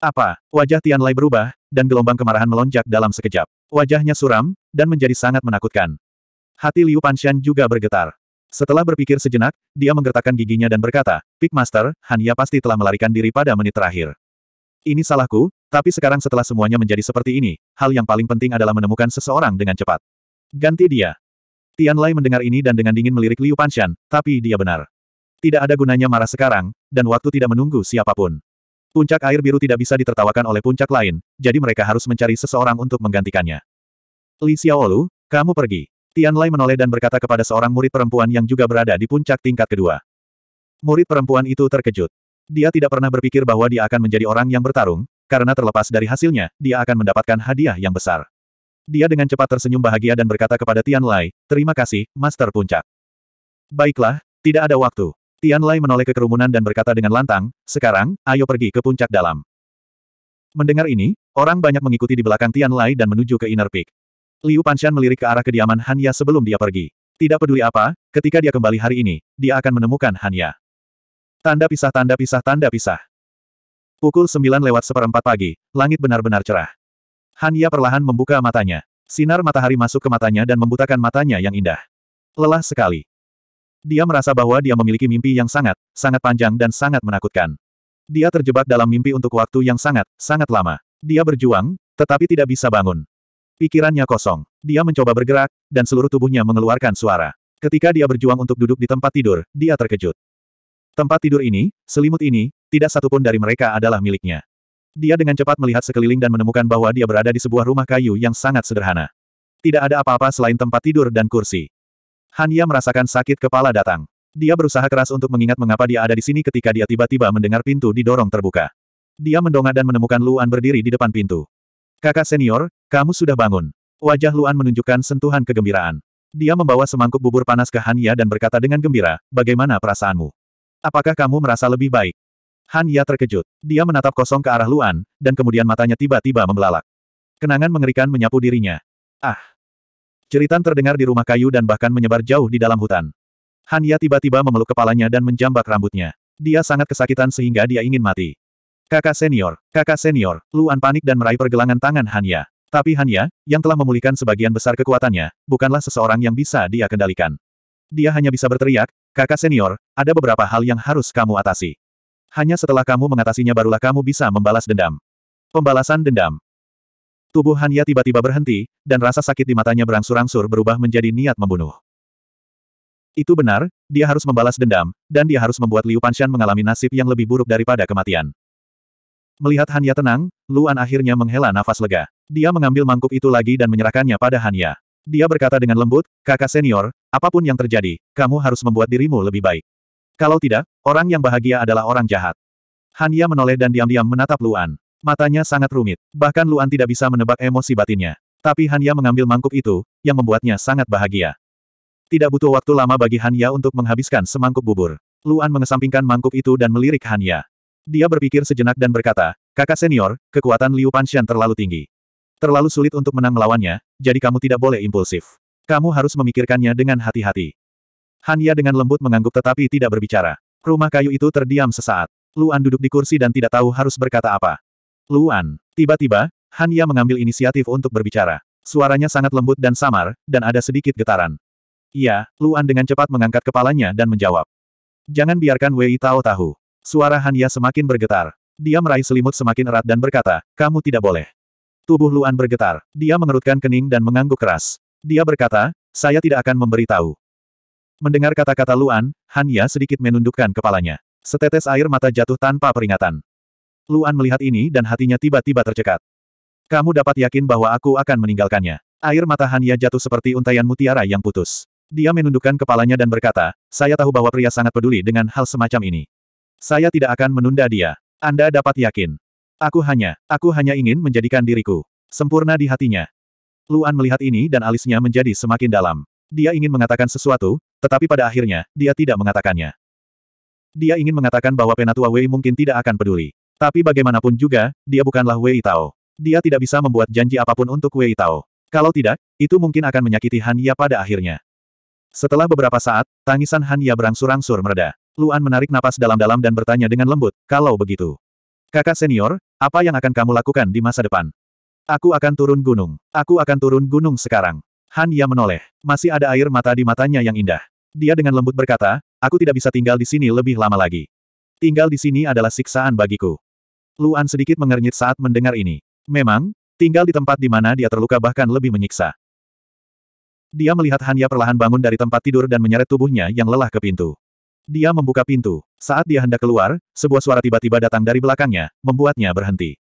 Apa? Wajah Tian Lai berubah, dan gelombang kemarahan melonjak dalam sekejap. Wajahnya suram, dan menjadi sangat menakutkan. Hati Liu Panshan juga bergetar. Setelah berpikir sejenak, dia menggertakkan giginya dan berkata, Big Master, Han Ya pasti telah melarikan diri pada menit terakhir. Ini salahku, tapi sekarang setelah semuanya menjadi seperti ini, hal yang paling penting adalah menemukan seseorang dengan cepat. Ganti dia. Tian Lai mendengar ini dan dengan dingin melirik Liu Panshan, tapi dia benar. Tidak ada gunanya marah sekarang, dan waktu tidak menunggu siapapun. Puncak air biru tidak bisa ditertawakan oleh puncak lain, jadi mereka harus mencari seseorang untuk menggantikannya. Li Xiaolu, kamu pergi. Tian Lai menoleh dan berkata kepada seorang murid perempuan yang juga berada di puncak tingkat kedua. Murid perempuan itu terkejut. Dia tidak pernah berpikir bahwa dia akan menjadi orang yang bertarung, karena terlepas dari hasilnya, dia akan mendapatkan hadiah yang besar. Dia dengan cepat tersenyum bahagia dan berkata kepada Tian Lai, terima kasih, Master Puncak. Baiklah, tidak ada waktu. Tian Lai menoleh ke kerumunan dan berkata dengan lantang, sekarang, ayo pergi ke puncak dalam. Mendengar ini, orang banyak mengikuti di belakang Tian Lai dan menuju ke Inner Peak. Liu Panshan melirik ke arah kediaman Hanya sebelum dia pergi. Tidak peduli apa, ketika dia kembali hari ini, dia akan menemukan Hanya. Tanda pisah tanda pisah tanda pisah. Pukul sembilan lewat seperempat pagi, langit benar-benar cerah. Hanya perlahan membuka matanya. Sinar matahari masuk ke matanya dan membutakan matanya yang indah. Lelah sekali. Dia merasa bahwa dia memiliki mimpi yang sangat, sangat panjang dan sangat menakutkan. Dia terjebak dalam mimpi untuk waktu yang sangat, sangat lama. Dia berjuang, tetapi tidak bisa bangun. Pikirannya kosong. Dia mencoba bergerak, dan seluruh tubuhnya mengeluarkan suara. Ketika dia berjuang untuk duduk di tempat tidur, dia terkejut. Tempat tidur ini, selimut ini, tidak satupun dari mereka adalah miliknya. Dia dengan cepat melihat sekeliling dan menemukan bahwa dia berada di sebuah rumah kayu yang sangat sederhana. Tidak ada apa-apa selain tempat tidur dan kursi. Hanya merasakan sakit kepala datang. Dia berusaha keras untuk mengingat mengapa dia ada di sini ketika dia tiba-tiba mendengar pintu didorong terbuka. Dia mendongak dan menemukan Luan berdiri di depan pintu. Kakak senior, kamu sudah bangun. Wajah Luan menunjukkan sentuhan kegembiraan. Dia membawa semangkuk bubur panas ke Hania dan berkata dengan gembira, bagaimana perasaanmu? Apakah kamu merasa lebih baik? Han Ya terkejut. Dia menatap kosong ke arah Luan, dan kemudian matanya tiba-tiba membelalak. Kenangan mengerikan menyapu dirinya. Ah! Cerita terdengar di rumah kayu dan bahkan menyebar jauh di dalam hutan. Han Ya tiba-tiba memeluk kepalanya dan menjambak rambutnya. Dia sangat kesakitan sehingga dia ingin mati. Kakak senior, kakak senior, Luan panik dan meraih pergelangan tangan Han Ya. Tapi Han Ya, yang telah memulihkan sebagian besar kekuatannya, bukanlah seseorang yang bisa dia kendalikan. Dia hanya bisa berteriak, kakak senior, ada beberapa hal yang harus kamu atasi. Hanya setelah kamu mengatasinya barulah kamu bisa membalas dendam. Pembalasan dendam. Tubuh Hanya tiba-tiba berhenti, dan rasa sakit di matanya berangsur-angsur berubah menjadi niat membunuh. Itu benar, dia harus membalas dendam, dan dia harus membuat Liu Panshan mengalami nasib yang lebih buruk daripada kematian. Melihat Hanya tenang, Luan akhirnya menghela nafas lega. Dia mengambil mangkuk itu lagi dan menyerahkannya pada Hanya. Dia berkata dengan lembut, kakak senior, apapun yang terjadi, kamu harus membuat dirimu lebih baik. Kalau tidak, orang yang bahagia adalah orang jahat. Hanya menoleh dan diam-diam menatap Luan. Matanya sangat rumit, bahkan Luan tidak bisa menebak emosi batinnya. Tapi Hanya mengambil mangkuk itu, yang membuatnya sangat bahagia. Tidak butuh waktu lama bagi Hania untuk menghabiskan semangkuk bubur. Luan mengesampingkan mangkuk itu dan melirik Hania. Dia berpikir sejenak dan berkata, kakak senior, kekuatan Liu Panshan terlalu tinggi. Terlalu sulit untuk menang melawannya, jadi kamu tidak boleh impulsif. Kamu harus memikirkannya dengan hati-hati. Hanya dengan lembut mengangguk tetapi tidak berbicara. Rumah kayu itu terdiam sesaat. Luan duduk di kursi dan tidak tahu harus berkata apa. Luan, tiba-tiba, Hanya mengambil inisiatif untuk berbicara. Suaranya sangat lembut dan samar, dan ada sedikit getaran. Iya, Luan dengan cepat mengangkat kepalanya dan menjawab. Jangan biarkan Wei Tao tahu. Suara Hanya semakin bergetar. Dia meraih selimut semakin erat dan berkata, kamu tidak boleh. Tubuh Luan bergetar. Dia mengerutkan kening dan mengangguk keras. Dia berkata, saya tidak akan memberitahu. Mendengar kata-kata Luan, Hanya sedikit menundukkan kepalanya. Setetes air mata jatuh tanpa peringatan. Luan melihat ini dan hatinya tiba-tiba tercekat. Kamu dapat yakin bahwa aku akan meninggalkannya. Air mata Hanya jatuh seperti untaian mutiara yang putus. Dia menundukkan kepalanya dan berkata, saya tahu bahwa pria sangat peduli dengan hal semacam ini. Saya tidak akan menunda dia. Anda dapat yakin. Aku hanya, aku hanya ingin menjadikan diriku sempurna di hatinya. Luan melihat ini dan alisnya menjadi semakin dalam. Dia ingin mengatakan sesuatu, tetapi pada akhirnya, dia tidak mengatakannya. Dia ingin mengatakan bahwa Penatua Wei mungkin tidak akan peduli. Tapi bagaimanapun juga, dia bukanlah Wei Tao. Dia tidak bisa membuat janji apapun untuk Wei Tao. Kalau tidak, itu mungkin akan menyakiti Han Ya pada akhirnya. Setelah beberapa saat, tangisan Han Ya berangsur-angsur mereda. Luan menarik napas dalam-dalam dan bertanya dengan lembut, kalau begitu. Kakak senior, apa yang akan kamu lakukan di masa depan? Aku akan turun gunung. Aku akan turun gunung sekarang. Han Ya menoleh. Masih ada air mata di matanya yang indah. Dia dengan lembut berkata, aku tidak bisa tinggal di sini lebih lama lagi. Tinggal di sini adalah siksaan bagiku. Luan sedikit mengernyit saat mendengar ini. Memang, tinggal di tempat di mana dia terluka bahkan lebih menyiksa. Dia melihat Hanya perlahan bangun dari tempat tidur dan menyeret tubuhnya yang lelah ke pintu. Dia membuka pintu. Saat dia hendak keluar, sebuah suara tiba-tiba datang dari belakangnya, membuatnya berhenti.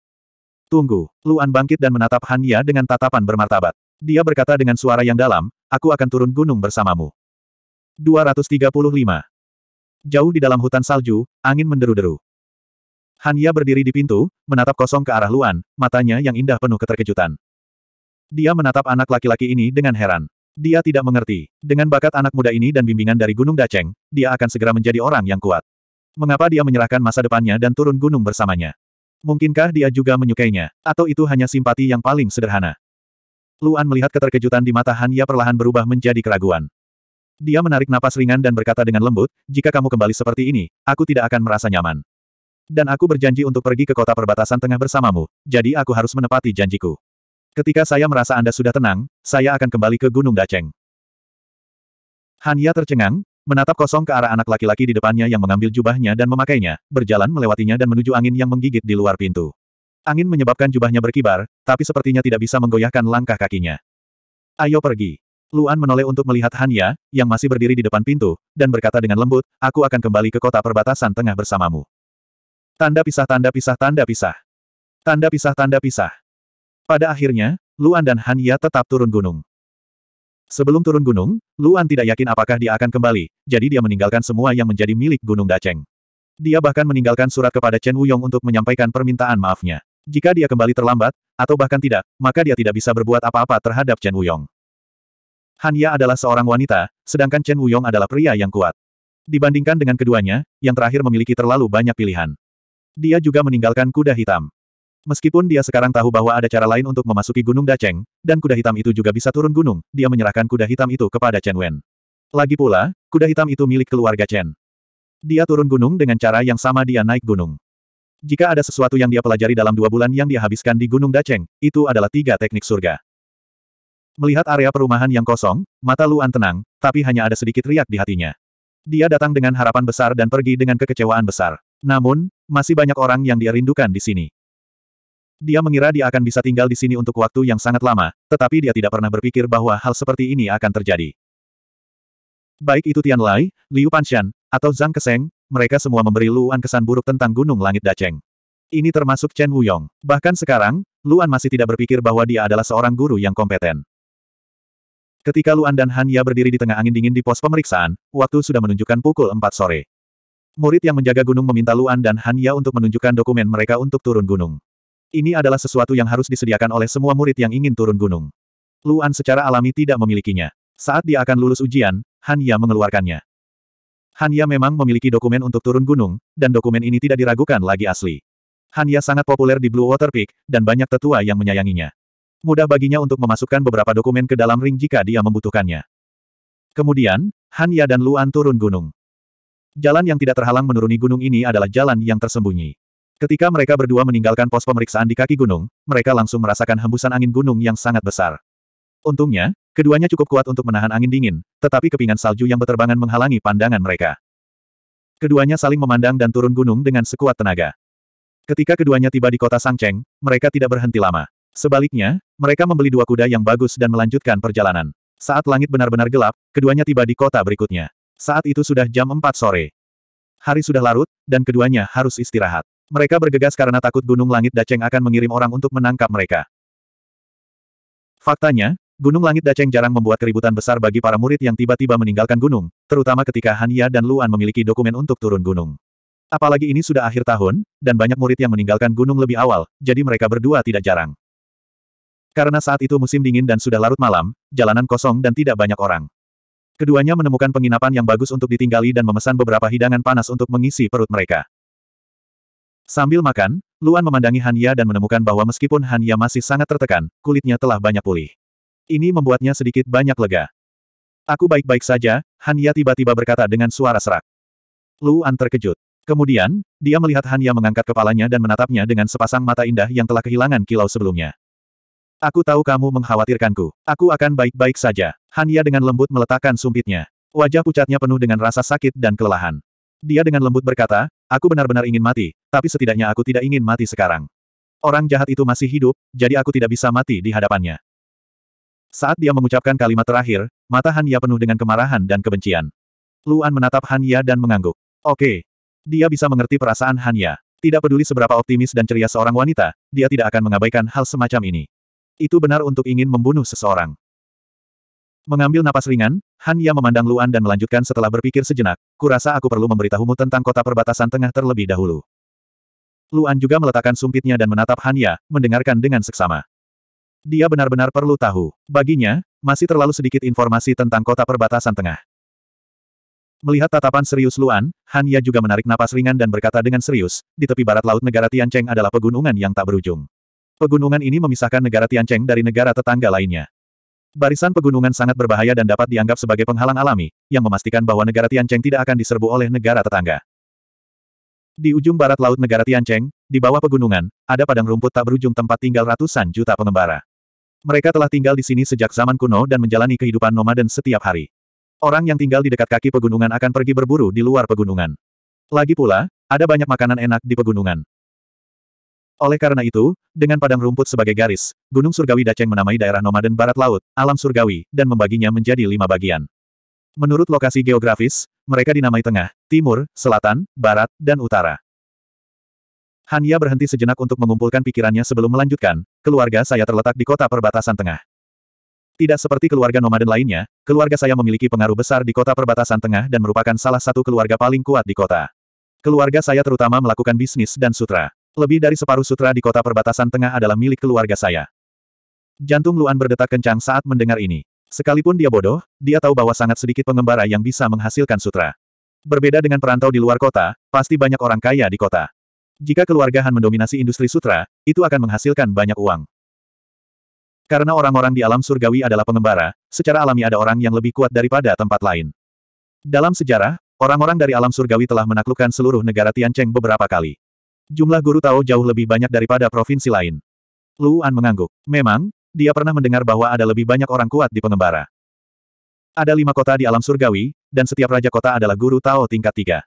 Tunggu. Luan bangkit dan menatap Han Ya dengan tatapan bermartabat. Dia berkata dengan suara yang dalam, aku akan turun gunung bersamamu. 235. Jauh di dalam hutan salju, angin menderu-deru. Han Ya berdiri di pintu, menatap kosong ke arah Luan, matanya yang indah penuh keterkejutan. Dia menatap anak laki-laki ini dengan heran. Dia tidak mengerti. Dengan bakat anak muda ini dan bimbingan dari Gunung Daceng, dia akan segera menjadi orang yang kuat. Mengapa dia menyerahkan masa depannya dan turun gunung bersamanya? Mungkinkah dia juga menyukainya? Atau itu hanya simpati yang paling sederhana? Luan melihat keterkejutan di mata Han Ya perlahan berubah menjadi keraguan. Dia menarik napas ringan dan berkata dengan lembut, jika kamu kembali seperti ini, aku tidak akan merasa nyaman. Dan aku berjanji untuk pergi ke kota perbatasan tengah bersamamu, jadi aku harus menepati janjiku. Ketika saya merasa Anda sudah tenang, saya akan kembali ke Gunung Daceng. Hanya tercengang, menatap kosong ke arah anak laki-laki di depannya yang mengambil jubahnya dan memakainya, berjalan melewatinya dan menuju angin yang menggigit di luar pintu. Angin menyebabkan jubahnya berkibar, tapi sepertinya tidak bisa menggoyahkan langkah kakinya. Ayo pergi. Luan menoleh untuk melihat Hanya, yang masih berdiri di depan pintu, dan berkata dengan lembut, aku akan kembali ke kota perbatasan tengah bersamamu. Tanda pisah tanda pisah tanda pisah. Tanda pisah tanda pisah. Pada akhirnya, Luan dan Han Ya tetap turun gunung. Sebelum turun gunung, Luan tidak yakin apakah dia akan kembali, jadi dia meninggalkan semua yang menjadi milik Gunung Daceng. Dia bahkan meninggalkan surat kepada Chen Wuyong untuk menyampaikan permintaan maafnya. Jika dia kembali terlambat, atau bahkan tidak, maka dia tidak bisa berbuat apa-apa terhadap Chen Wuyong. Han Ya adalah seorang wanita, sedangkan Chen Wuyong adalah pria yang kuat. Dibandingkan dengan keduanya, yang terakhir memiliki terlalu banyak pilihan. Dia juga meninggalkan kuda hitam. Meskipun dia sekarang tahu bahwa ada cara lain untuk memasuki Gunung Daceng, dan kuda hitam itu juga bisa turun gunung, dia menyerahkan kuda hitam itu kepada Chen Wen. Lagi pula, kuda hitam itu milik keluarga Chen. Dia turun gunung dengan cara yang sama dia naik gunung. Jika ada sesuatu yang dia pelajari dalam dua bulan yang dia habiskan di Gunung Daceng, itu adalah tiga teknik surga. Melihat area perumahan yang kosong, mata Luan tenang, tapi hanya ada sedikit riak di hatinya. Dia datang dengan harapan besar dan pergi dengan kekecewaan besar. Namun, masih banyak orang yang dia rindukan di sini. Dia mengira dia akan bisa tinggal di sini untuk waktu yang sangat lama, tetapi dia tidak pernah berpikir bahwa hal seperti ini akan terjadi. Baik itu Tian Lai, Liu Panshan, atau Zhang Keseng, mereka semua memberi Luan kesan buruk tentang Gunung Langit Daceng. Ini termasuk Chen Wuyong. Bahkan sekarang, Luan masih tidak berpikir bahwa dia adalah seorang guru yang kompeten. Ketika Luan dan Han Ya berdiri di tengah angin dingin di pos pemeriksaan, waktu sudah menunjukkan pukul 4 sore. Murid yang menjaga gunung meminta Luan dan Han Ya untuk menunjukkan dokumen mereka untuk turun gunung. Ini adalah sesuatu yang harus disediakan oleh semua murid yang ingin turun gunung. Luan secara alami tidak memilikinya. Saat dia akan lulus ujian, Han Ya mengeluarkannya. Han Ya memang memiliki dokumen untuk turun gunung, dan dokumen ini tidak diragukan lagi asli. Han Ya sangat populer di Blue Water Peak, dan banyak tetua yang menyayanginya. Mudah baginya untuk memasukkan beberapa dokumen ke dalam ring jika dia membutuhkannya. Kemudian, Han Ya dan Luan turun gunung. Jalan yang tidak terhalang menuruni gunung ini adalah jalan yang tersembunyi. Ketika mereka berdua meninggalkan pos pemeriksaan di kaki gunung, mereka langsung merasakan hembusan angin gunung yang sangat besar. Untungnya, keduanya cukup kuat untuk menahan angin dingin, tetapi kepingan salju yang berterbangan menghalangi pandangan mereka. Keduanya saling memandang dan turun gunung dengan sekuat tenaga. Ketika keduanya tiba di kota Sangcheng, mereka tidak berhenti lama. Sebaliknya, mereka membeli dua kuda yang bagus dan melanjutkan perjalanan. Saat langit benar-benar gelap, keduanya tiba di kota berikutnya. Saat itu sudah jam 4 sore. Hari sudah larut, dan keduanya harus istirahat. Mereka bergegas karena takut Gunung Langit Daceng akan mengirim orang untuk menangkap mereka. Faktanya, Gunung Langit Daceng jarang membuat keributan besar bagi para murid yang tiba-tiba meninggalkan gunung, terutama ketika Hania dan Luan memiliki dokumen untuk turun gunung. Apalagi ini sudah akhir tahun, dan banyak murid yang meninggalkan gunung lebih awal, jadi mereka berdua tidak jarang. Karena saat itu musim dingin dan sudah larut malam, jalanan kosong dan tidak banyak orang. Keduanya menemukan penginapan yang bagus untuk ditinggali dan memesan beberapa hidangan panas untuk mengisi perut mereka. Sambil makan, Luan memandangi Hanya dan menemukan bahwa meskipun Hanya masih sangat tertekan, kulitnya telah banyak pulih. Ini membuatnya sedikit banyak lega. Aku baik-baik saja, Hanya tiba-tiba berkata dengan suara serak. Luan terkejut. Kemudian, dia melihat Hanya mengangkat kepalanya dan menatapnya dengan sepasang mata indah yang telah kehilangan kilau sebelumnya. Aku tahu kamu mengkhawatirkanku. Aku akan baik-baik saja. Hanya dengan lembut meletakkan sumpitnya. Wajah pucatnya penuh dengan rasa sakit dan kelelahan. Dia dengan lembut berkata, aku benar-benar ingin mati, tapi setidaknya aku tidak ingin mati sekarang. Orang jahat itu masih hidup, jadi aku tidak bisa mati di hadapannya. Saat dia mengucapkan kalimat terakhir, mata Han Ya penuh dengan kemarahan dan kebencian. Luan menatap Han Ya dan mengangguk. Oke. Dia bisa mengerti perasaan Han Ya. Tidak peduli seberapa optimis dan ceria seorang wanita, dia tidak akan mengabaikan hal semacam ini. Itu benar untuk ingin membunuh seseorang. Mengambil napas ringan, Han Ya memandang Luan dan melanjutkan setelah berpikir sejenak, kurasa aku perlu memberitahumu tentang kota perbatasan tengah terlebih dahulu. Luan juga meletakkan sumpitnya dan menatap Han Ya, mendengarkan dengan seksama. Dia benar-benar perlu tahu. Baginya, masih terlalu sedikit informasi tentang kota perbatasan tengah. Melihat tatapan serius Luan, Han Ya juga menarik napas ringan dan berkata dengan serius, di tepi barat laut negara Tiancheng adalah pegunungan yang tak berujung. Pegunungan ini memisahkan negara Tiancheng dari negara tetangga lainnya. Barisan pegunungan sangat berbahaya dan dapat dianggap sebagai penghalang alami, yang memastikan bahwa negara Tiancheng tidak akan diserbu oleh negara tetangga. Di ujung barat laut negara Tiancheng, di bawah pegunungan, ada padang rumput tak berujung tempat tinggal ratusan juta pengembara. Mereka telah tinggal di sini sejak zaman kuno dan menjalani kehidupan nomaden setiap hari. Orang yang tinggal di dekat kaki pegunungan akan pergi berburu di luar pegunungan. Lagi pula, ada banyak makanan enak di pegunungan. Oleh karena itu, dengan padang rumput sebagai garis, Gunung Surgawi Daceng menamai daerah nomaden barat laut, alam surgawi, dan membaginya menjadi lima bagian. Menurut lokasi geografis, mereka dinamai tengah, timur, selatan, barat, dan utara. Hanya berhenti sejenak untuk mengumpulkan pikirannya sebelum melanjutkan, keluarga saya terletak di kota perbatasan tengah. Tidak seperti keluarga nomaden lainnya, keluarga saya memiliki pengaruh besar di kota perbatasan tengah dan merupakan salah satu keluarga paling kuat di kota. Keluarga saya terutama melakukan bisnis dan sutra. Lebih dari separuh sutra di kota perbatasan tengah adalah milik keluarga saya. Jantung Luan berdetak kencang saat mendengar ini. Sekalipun dia bodoh, dia tahu bahwa sangat sedikit pengembara yang bisa menghasilkan sutra. Berbeda dengan perantau di luar kota, pasti banyak orang kaya di kota. Jika keluarga Han mendominasi industri sutra, itu akan menghasilkan banyak uang. Karena orang-orang di alam surgawi adalah pengembara, secara alami ada orang yang lebih kuat daripada tempat lain. Dalam sejarah, orang-orang dari alam surgawi telah menaklukkan seluruh negara Tiancheng beberapa kali. Jumlah guru Tao jauh lebih banyak daripada provinsi lain. Luan mengangguk. Memang, dia pernah mendengar bahwa ada lebih banyak orang kuat di pengembara. Ada lima kota di alam surgawi, dan setiap raja kota adalah guru Tao tingkat tiga.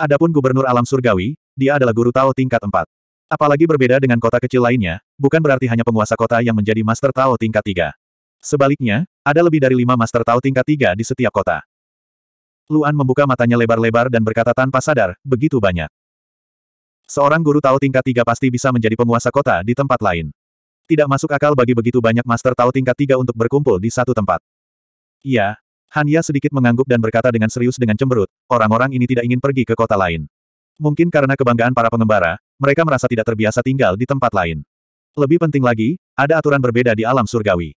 Adapun gubernur alam surgawi, dia adalah guru Tao tingkat empat. Apalagi berbeda dengan kota kecil lainnya, bukan berarti hanya penguasa kota yang menjadi master Tao tingkat tiga. Sebaliknya, ada lebih dari lima master Tao tingkat tiga di setiap kota. Luan membuka matanya lebar-lebar dan berkata tanpa sadar, begitu banyak. Seorang guru Tao tingkat tiga pasti bisa menjadi penguasa kota di tempat lain. Tidak masuk akal bagi begitu banyak master Tao tingkat tiga untuk berkumpul di satu tempat. Iya, Hanya sedikit mengangguk dan berkata dengan serius dengan cemberut, orang-orang ini tidak ingin pergi ke kota lain. Mungkin karena kebanggaan para pengembara, mereka merasa tidak terbiasa tinggal di tempat lain. Lebih penting lagi, ada aturan berbeda di alam surgawi.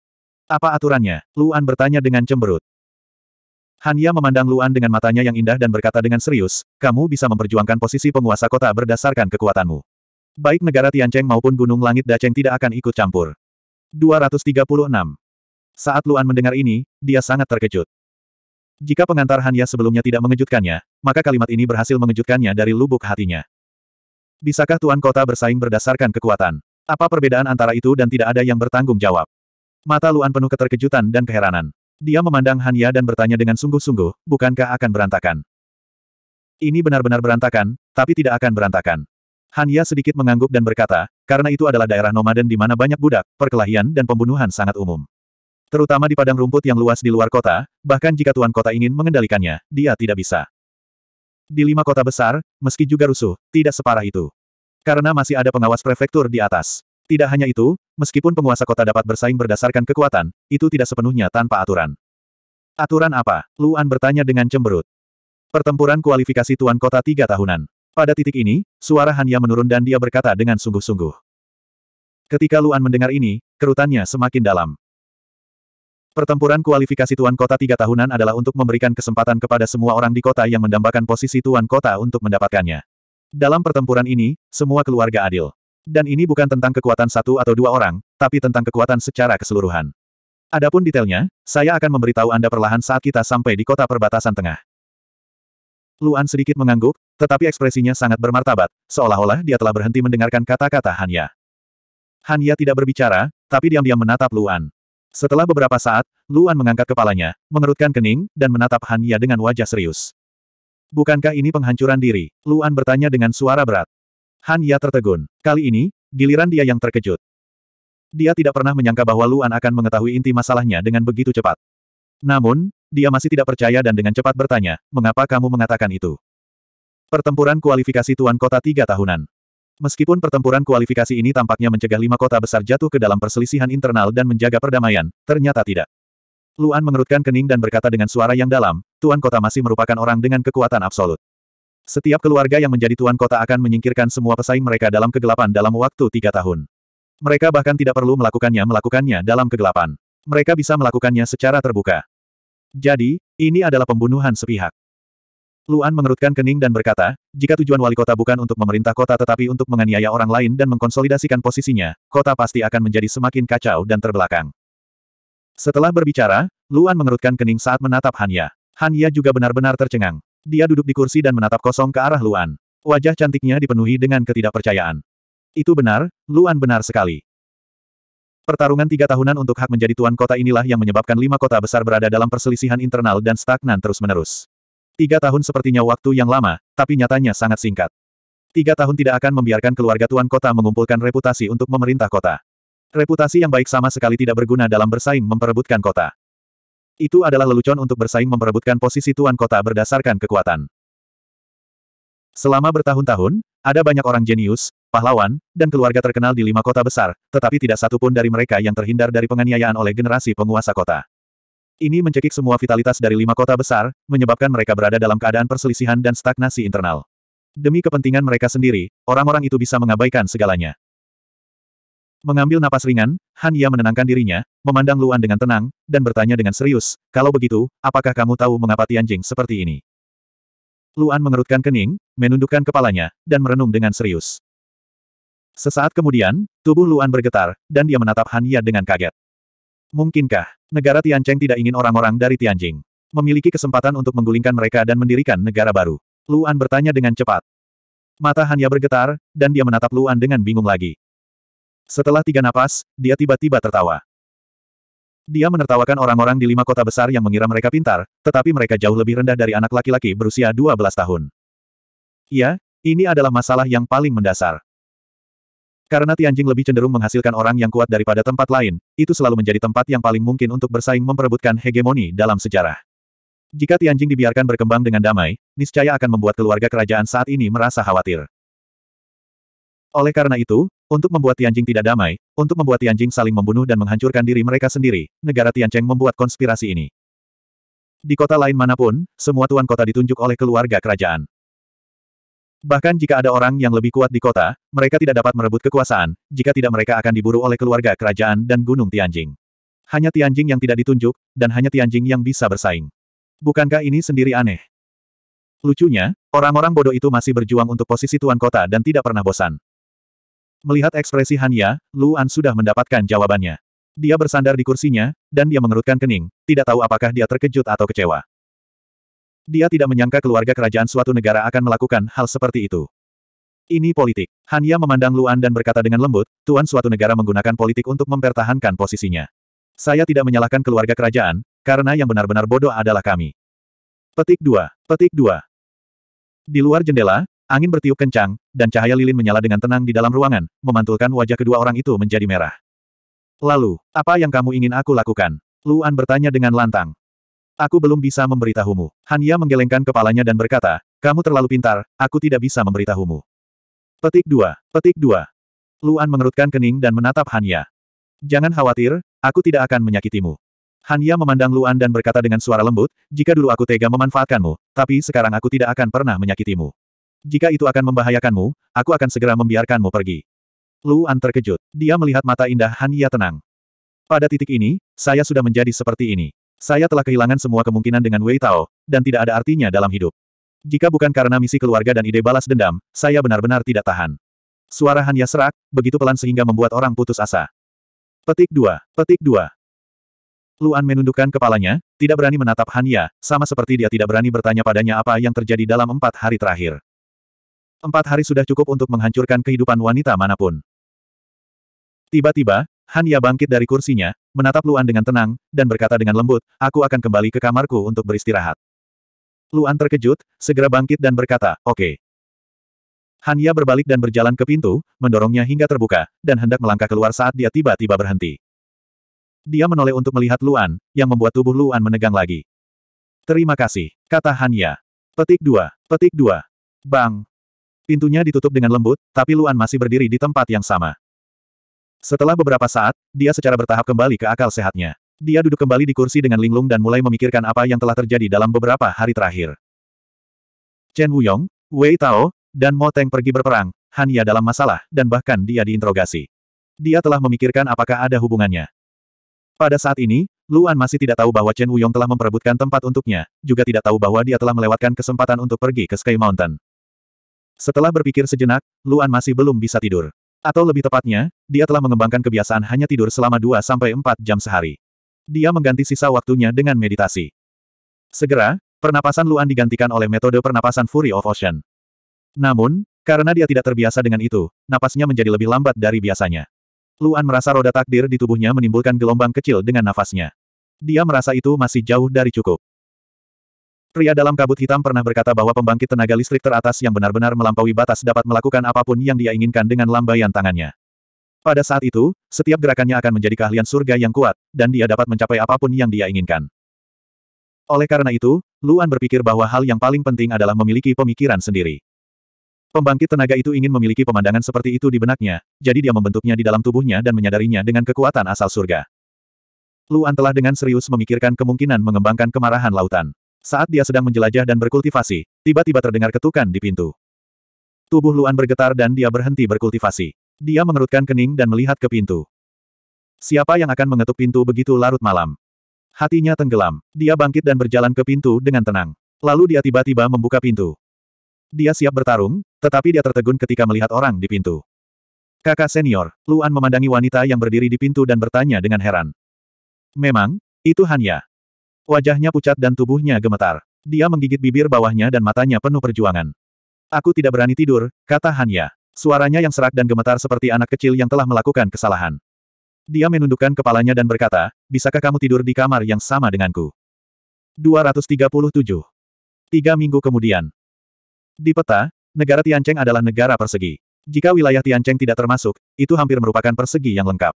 Apa aturannya? Luan bertanya dengan cemberut. Hanya memandang Luan dengan matanya yang indah dan berkata dengan serius, kamu bisa memperjuangkan posisi penguasa kota berdasarkan kekuatanmu. Baik negara Tiancheng maupun Gunung Langit Daceng tidak akan ikut campur. 236. Saat Luan mendengar ini, dia sangat terkejut. Jika pengantar Hanya sebelumnya tidak mengejutkannya, maka kalimat ini berhasil mengejutkannya dari lubuk hatinya. Bisakah Tuan Kota bersaing berdasarkan kekuatan? Apa perbedaan antara itu dan tidak ada yang bertanggung jawab? Mata Luan penuh keterkejutan dan keheranan. Dia memandang Hanya dan bertanya dengan sungguh-sungguh, bukankah akan berantakan? Ini benar-benar berantakan, tapi tidak akan berantakan. Hanya sedikit mengangguk dan berkata, karena itu adalah daerah nomaden di mana banyak budak, perkelahian dan pembunuhan sangat umum. Terutama di padang rumput yang luas di luar kota, bahkan jika tuan kota ingin mengendalikannya, dia tidak bisa. Di lima kota besar, meski juga rusuh, tidak separah itu. Karena masih ada pengawas prefektur di atas. Tidak hanya itu, meskipun penguasa kota dapat bersaing berdasarkan kekuatan, itu tidak sepenuhnya tanpa aturan. Aturan apa? Luan bertanya dengan cemberut. Pertempuran kualifikasi Tuan Kota tiga tahunan. Pada titik ini, suara Hanya menurun dan dia berkata dengan sungguh-sungguh. Ketika Luan mendengar ini, kerutannya semakin dalam. Pertempuran kualifikasi Tuan Kota tiga tahunan adalah untuk memberikan kesempatan kepada semua orang di kota yang mendambakan posisi Tuan Kota untuk mendapatkannya. Dalam pertempuran ini, semua keluarga adil. Dan ini bukan tentang kekuatan satu atau dua orang, tapi tentang kekuatan secara keseluruhan. Adapun detailnya, saya akan memberitahu Anda perlahan saat kita sampai di kota perbatasan tengah. Luan sedikit mengangguk, tetapi ekspresinya sangat bermartabat, seolah-olah dia telah berhenti mendengarkan kata-kata Hanya. Hanya tidak berbicara, tapi diam-diam menatap Luan. Setelah beberapa saat, Luan mengangkat kepalanya, mengerutkan kening, dan menatap Hanya dengan wajah serius. Bukankah ini penghancuran diri? Luan bertanya dengan suara berat. Han Ya tertegun. Kali ini, giliran dia yang terkejut. Dia tidak pernah menyangka bahwa Luan akan mengetahui inti masalahnya dengan begitu cepat. Namun, dia masih tidak percaya dan dengan cepat bertanya, mengapa kamu mengatakan itu? Pertempuran kualifikasi Tuan Kota tiga tahunan. Meskipun pertempuran kualifikasi ini tampaknya mencegah lima kota besar jatuh ke dalam perselisihan internal dan menjaga perdamaian, ternyata tidak. Luan mengerutkan kening dan berkata dengan suara yang dalam, Tuan Kota masih merupakan orang dengan kekuatan absolut. Setiap keluarga yang menjadi tuan kota akan menyingkirkan semua pesaing mereka dalam kegelapan dalam waktu tiga tahun. Mereka bahkan tidak perlu melakukannya melakukannya dalam kegelapan. Mereka bisa melakukannya secara terbuka. Jadi, ini adalah pembunuhan sepihak. Luan mengerutkan kening dan berkata, jika tujuan wali kota bukan untuk memerintah kota tetapi untuk menganiaya orang lain dan mengkonsolidasikan posisinya, kota pasti akan menjadi semakin kacau dan terbelakang. Setelah berbicara, Luan mengerutkan kening saat menatap Hanya. Hanya juga benar-benar tercengang. Dia duduk di kursi dan menatap kosong ke arah Luan. Wajah cantiknya dipenuhi dengan ketidakpercayaan. Itu benar, Luan benar sekali. Pertarungan tiga tahunan untuk hak menjadi tuan kota inilah yang menyebabkan lima kota besar berada dalam perselisihan internal dan stagnan terus-menerus. Tiga tahun sepertinya waktu yang lama, tapi nyatanya sangat singkat. Tiga tahun tidak akan membiarkan keluarga tuan kota mengumpulkan reputasi untuk memerintah kota. Reputasi yang baik sama sekali tidak berguna dalam bersaing memperebutkan kota. Itu adalah lelucon untuk bersaing memperebutkan posisi tuan kota berdasarkan kekuatan. Selama bertahun-tahun, ada banyak orang jenius, pahlawan, dan keluarga terkenal di lima kota besar, tetapi tidak satu pun dari mereka yang terhindar dari penganiayaan oleh generasi penguasa kota. Ini mencekik semua vitalitas dari lima kota besar, menyebabkan mereka berada dalam keadaan perselisihan dan stagnasi internal. Demi kepentingan mereka sendiri, orang-orang itu bisa mengabaikan segalanya. Mengambil napas ringan, Han Ya menenangkan dirinya, memandang Luan dengan tenang, dan bertanya dengan serius, kalau begitu, apakah kamu tahu mengapa Tianjing seperti ini? Luan mengerutkan kening, menundukkan kepalanya, dan merenung dengan serius. Sesaat kemudian, tubuh Luan bergetar, dan dia menatap Han Ya dengan kaget. Mungkinkah, negara Tianjing tidak ingin orang-orang dari Tianjing memiliki kesempatan untuk menggulingkan mereka dan mendirikan negara baru? Luan bertanya dengan cepat. Mata Han Ya bergetar, dan dia menatap Luan dengan bingung lagi. Setelah tiga napas, dia tiba-tiba tertawa. Dia menertawakan orang-orang di lima kota besar yang mengira mereka pintar, tetapi mereka jauh lebih rendah dari anak laki-laki berusia 12 tahun. Ya, ini adalah masalah yang paling mendasar. Karena Tianjing lebih cenderung menghasilkan orang yang kuat daripada tempat lain, itu selalu menjadi tempat yang paling mungkin untuk bersaing memperebutkan hegemoni dalam sejarah. Jika Tianjing dibiarkan berkembang dengan damai, niscaya akan membuat keluarga kerajaan saat ini merasa khawatir. Oleh karena itu, untuk membuat Tianjing tidak damai, untuk membuat Tianjing saling membunuh dan menghancurkan diri mereka sendiri, negara Tiancheng membuat konspirasi ini. Di kota lain manapun, semua tuan kota ditunjuk oleh keluarga kerajaan. Bahkan jika ada orang yang lebih kuat di kota, mereka tidak dapat merebut kekuasaan, jika tidak mereka akan diburu oleh keluarga kerajaan dan Gunung Tianjing. Hanya Tianjing yang tidak ditunjuk, dan hanya Tianjing yang bisa bersaing. Bukankah ini sendiri aneh? Lucunya, orang-orang bodoh itu masih berjuang untuk posisi tuan kota dan tidak pernah bosan. Melihat ekspresi Hanya, Luan sudah mendapatkan jawabannya. Dia bersandar di kursinya, dan dia mengerutkan kening, tidak tahu apakah dia terkejut atau kecewa. Dia tidak menyangka keluarga kerajaan suatu negara akan melakukan hal seperti itu. Ini politik. Hanya memandang Luan dan berkata dengan lembut, Tuan suatu negara menggunakan politik untuk mempertahankan posisinya. Saya tidak menyalahkan keluarga kerajaan, karena yang benar-benar bodoh adalah kami. Petik 2. Petik 2. Di luar jendela, Angin bertiup kencang, dan cahaya lilin menyala dengan tenang di dalam ruangan, memantulkan wajah kedua orang itu menjadi merah. Lalu, apa yang kamu ingin aku lakukan? Luan bertanya dengan lantang. Aku belum bisa memberitahumu. Hanya menggelengkan kepalanya dan berkata, kamu terlalu pintar, aku tidak bisa memberitahumu. Petik dua, petik dua. Luan mengerutkan kening dan menatap Hanya. Jangan khawatir, aku tidak akan menyakitimu. Hanya memandang Luan dan berkata dengan suara lembut, jika dulu aku tega memanfaatkanmu, tapi sekarang aku tidak akan pernah menyakitimu. Jika itu akan membahayakanmu, aku akan segera membiarkanmu pergi. Luan terkejut. Dia melihat mata indah Hania tenang. Pada titik ini, saya sudah menjadi seperti ini. Saya telah kehilangan semua kemungkinan dengan Wei Tao, dan tidak ada artinya dalam hidup. Jika bukan karena misi keluarga dan ide balas dendam, saya benar-benar tidak tahan. Suara Hanya serak, begitu pelan sehingga membuat orang putus asa. Petik 2, petik 2. Luan menundukkan kepalanya, tidak berani menatap Hanya, sama seperti dia tidak berani bertanya padanya apa yang terjadi dalam empat hari terakhir. Empat hari sudah cukup untuk menghancurkan kehidupan wanita manapun. Tiba-tiba, Han Ya bangkit dari kursinya, menatap Luan dengan tenang, dan berkata dengan lembut, aku akan kembali ke kamarku untuk beristirahat. Luan terkejut, segera bangkit dan berkata, oke. Okay. Han Ya berbalik dan berjalan ke pintu, mendorongnya hingga terbuka, dan hendak melangkah keluar saat dia tiba-tiba berhenti. Dia menoleh untuk melihat Luan, yang membuat tubuh Luan menegang lagi. Terima kasih, kata Han Ya. Petik dua, petik dua, Bang, Pintunya ditutup dengan lembut, tapi Luan masih berdiri di tempat yang sama. Setelah beberapa saat, dia secara bertahap kembali ke akal sehatnya. Dia duduk kembali di kursi dengan linglung dan mulai memikirkan apa yang telah terjadi dalam beberapa hari terakhir. Chen Wuyong, Wei Tao, dan Mo Teng pergi berperang, Hania dalam masalah, dan bahkan dia diinterogasi. Dia telah memikirkan apakah ada hubungannya. Pada saat ini, Luan masih tidak tahu bahwa Chen Wuyong telah memperebutkan tempat untuknya, juga tidak tahu bahwa dia telah melewatkan kesempatan untuk pergi ke Sky Mountain. Setelah berpikir sejenak, Luan masih belum bisa tidur. Atau lebih tepatnya, dia telah mengembangkan kebiasaan hanya tidur selama 2-4 jam sehari. Dia mengganti sisa waktunya dengan meditasi. Segera, pernapasan Luan digantikan oleh metode pernapasan Fury of Ocean. Namun, karena dia tidak terbiasa dengan itu, napasnya menjadi lebih lambat dari biasanya. Luan merasa roda takdir di tubuhnya menimbulkan gelombang kecil dengan nafasnya. Dia merasa itu masih jauh dari cukup. Pria dalam kabut hitam pernah berkata bahwa pembangkit tenaga listrik teratas yang benar-benar melampaui batas dapat melakukan apapun yang dia inginkan dengan lambaian tangannya. Pada saat itu, setiap gerakannya akan menjadi keahlian surga yang kuat, dan dia dapat mencapai apapun yang dia inginkan. Oleh karena itu, Luan berpikir bahwa hal yang paling penting adalah memiliki pemikiran sendiri. Pembangkit tenaga itu ingin memiliki pemandangan seperti itu di benaknya, jadi dia membentuknya di dalam tubuhnya dan menyadarinya dengan kekuatan asal surga. Luan telah dengan serius memikirkan kemungkinan mengembangkan kemarahan lautan. Saat dia sedang menjelajah dan berkultivasi, tiba-tiba terdengar ketukan di pintu. Tubuh Luan bergetar dan dia berhenti berkultivasi. Dia mengerutkan kening dan melihat ke pintu. Siapa yang akan mengetuk pintu begitu larut malam? Hatinya tenggelam. Dia bangkit dan berjalan ke pintu dengan tenang. Lalu dia tiba-tiba membuka pintu. Dia siap bertarung, tetapi dia tertegun ketika melihat orang di pintu. Kakak senior, Luan memandangi wanita yang berdiri di pintu dan bertanya dengan heran. Memang, itu Hanya. Wajahnya pucat dan tubuhnya gemetar. Dia menggigit bibir bawahnya dan matanya penuh perjuangan. Aku tidak berani tidur, kata Hanya. Suaranya yang serak dan gemetar seperti anak kecil yang telah melakukan kesalahan. Dia menundukkan kepalanya dan berkata, bisakah kamu tidur di kamar yang sama denganku? 237. Tiga minggu kemudian. Di peta, negara Tianceng adalah negara persegi. Jika wilayah Tianceng tidak termasuk, itu hampir merupakan persegi yang lengkap.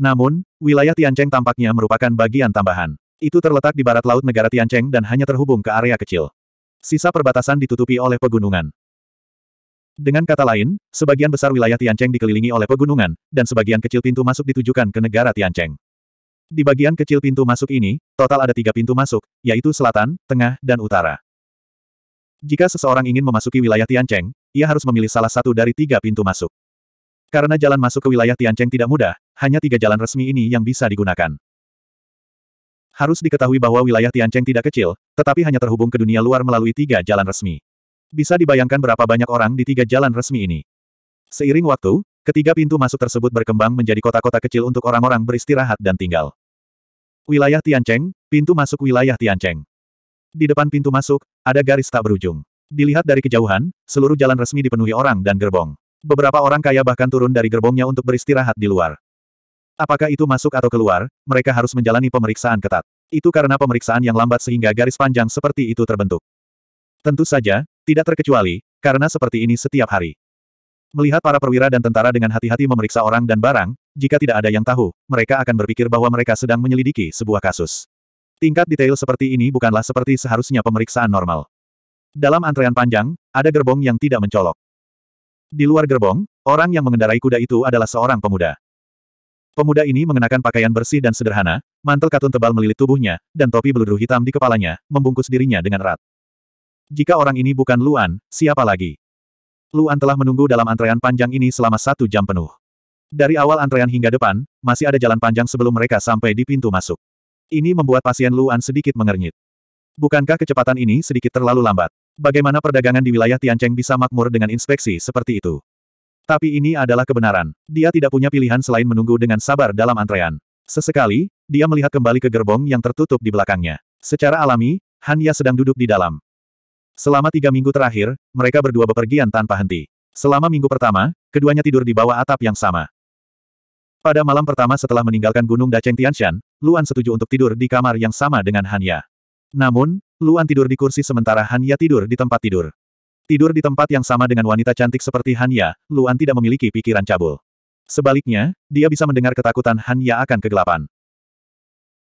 Namun, wilayah Tianceng tampaknya merupakan bagian tambahan. Itu terletak di barat laut negara Tiancheng dan hanya terhubung ke area kecil. Sisa perbatasan ditutupi oleh pegunungan. Dengan kata lain, sebagian besar wilayah Tiancheng dikelilingi oleh pegunungan, dan sebagian kecil pintu masuk ditujukan ke negara Tiancheng. Di bagian kecil pintu masuk ini, total ada tiga pintu masuk, yaitu selatan, tengah, dan utara. Jika seseorang ingin memasuki wilayah Tiancheng, ia harus memilih salah satu dari tiga pintu masuk. Karena jalan masuk ke wilayah Tiancheng tidak mudah, hanya tiga jalan resmi ini yang bisa digunakan. Harus diketahui bahwa wilayah Tiancheng tidak kecil, tetapi hanya terhubung ke dunia luar melalui tiga jalan resmi. Bisa dibayangkan berapa banyak orang di tiga jalan resmi ini. Seiring waktu, ketiga pintu masuk tersebut berkembang menjadi kota-kota kecil untuk orang-orang beristirahat dan tinggal. Wilayah Tiancheng, pintu masuk wilayah Tiancheng. Di depan pintu masuk, ada garis tak berujung. Dilihat dari kejauhan, seluruh jalan resmi dipenuhi orang dan gerbong. Beberapa orang kaya bahkan turun dari gerbongnya untuk beristirahat di luar. Apakah itu masuk atau keluar, mereka harus menjalani pemeriksaan ketat. Itu karena pemeriksaan yang lambat sehingga garis panjang seperti itu terbentuk. Tentu saja, tidak terkecuali, karena seperti ini setiap hari. Melihat para perwira dan tentara dengan hati-hati memeriksa orang dan barang, jika tidak ada yang tahu, mereka akan berpikir bahwa mereka sedang menyelidiki sebuah kasus. Tingkat detail seperti ini bukanlah seperti seharusnya pemeriksaan normal. Dalam antrean panjang, ada gerbong yang tidak mencolok. Di luar gerbong, orang yang mengendarai kuda itu adalah seorang pemuda. Pemuda ini mengenakan pakaian bersih dan sederhana, mantel katun tebal melilit tubuhnya, dan topi beludru hitam di kepalanya, membungkus dirinya dengan erat. Jika orang ini bukan Luan, siapa lagi? Luan telah menunggu dalam antrean panjang ini selama satu jam penuh. Dari awal antrean hingga depan, masih ada jalan panjang sebelum mereka sampai di pintu masuk. Ini membuat pasien Luan sedikit mengernyit. Bukankah kecepatan ini sedikit terlalu lambat? Bagaimana perdagangan di wilayah Tiancheng bisa makmur dengan inspeksi seperti itu? Tapi ini adalah kebenaran. Dia tidak punya pilihan selain menunggu dengan sabar dalam antrean. Sesekali, dia melihat kembali ke gerbong yang tertutup di belakangnya. Secara alami, Hanya sedang duduk di dalam. Selama tiga minggu terakhir, mereka berdua bepergian tanpa henti. Selama minggu pertama, keduanya tidur di bawah atap yang sama. Pada malam pertama setelah meninggalkan Gunung Daceng Tianshan, Luan setuju untuk tidur di kamar yang sama dengan Hanya. Namun, Luan tidur di kursi sementara Hanya tidur di tempat tidur. Tidur di tempat yang sama dengan wanita cantik seperti Hanya, Luan tidak memiliki pikiran cabul. Sebaliknya, dia bisa mendengar ketakutan Hanya akan kegelapan.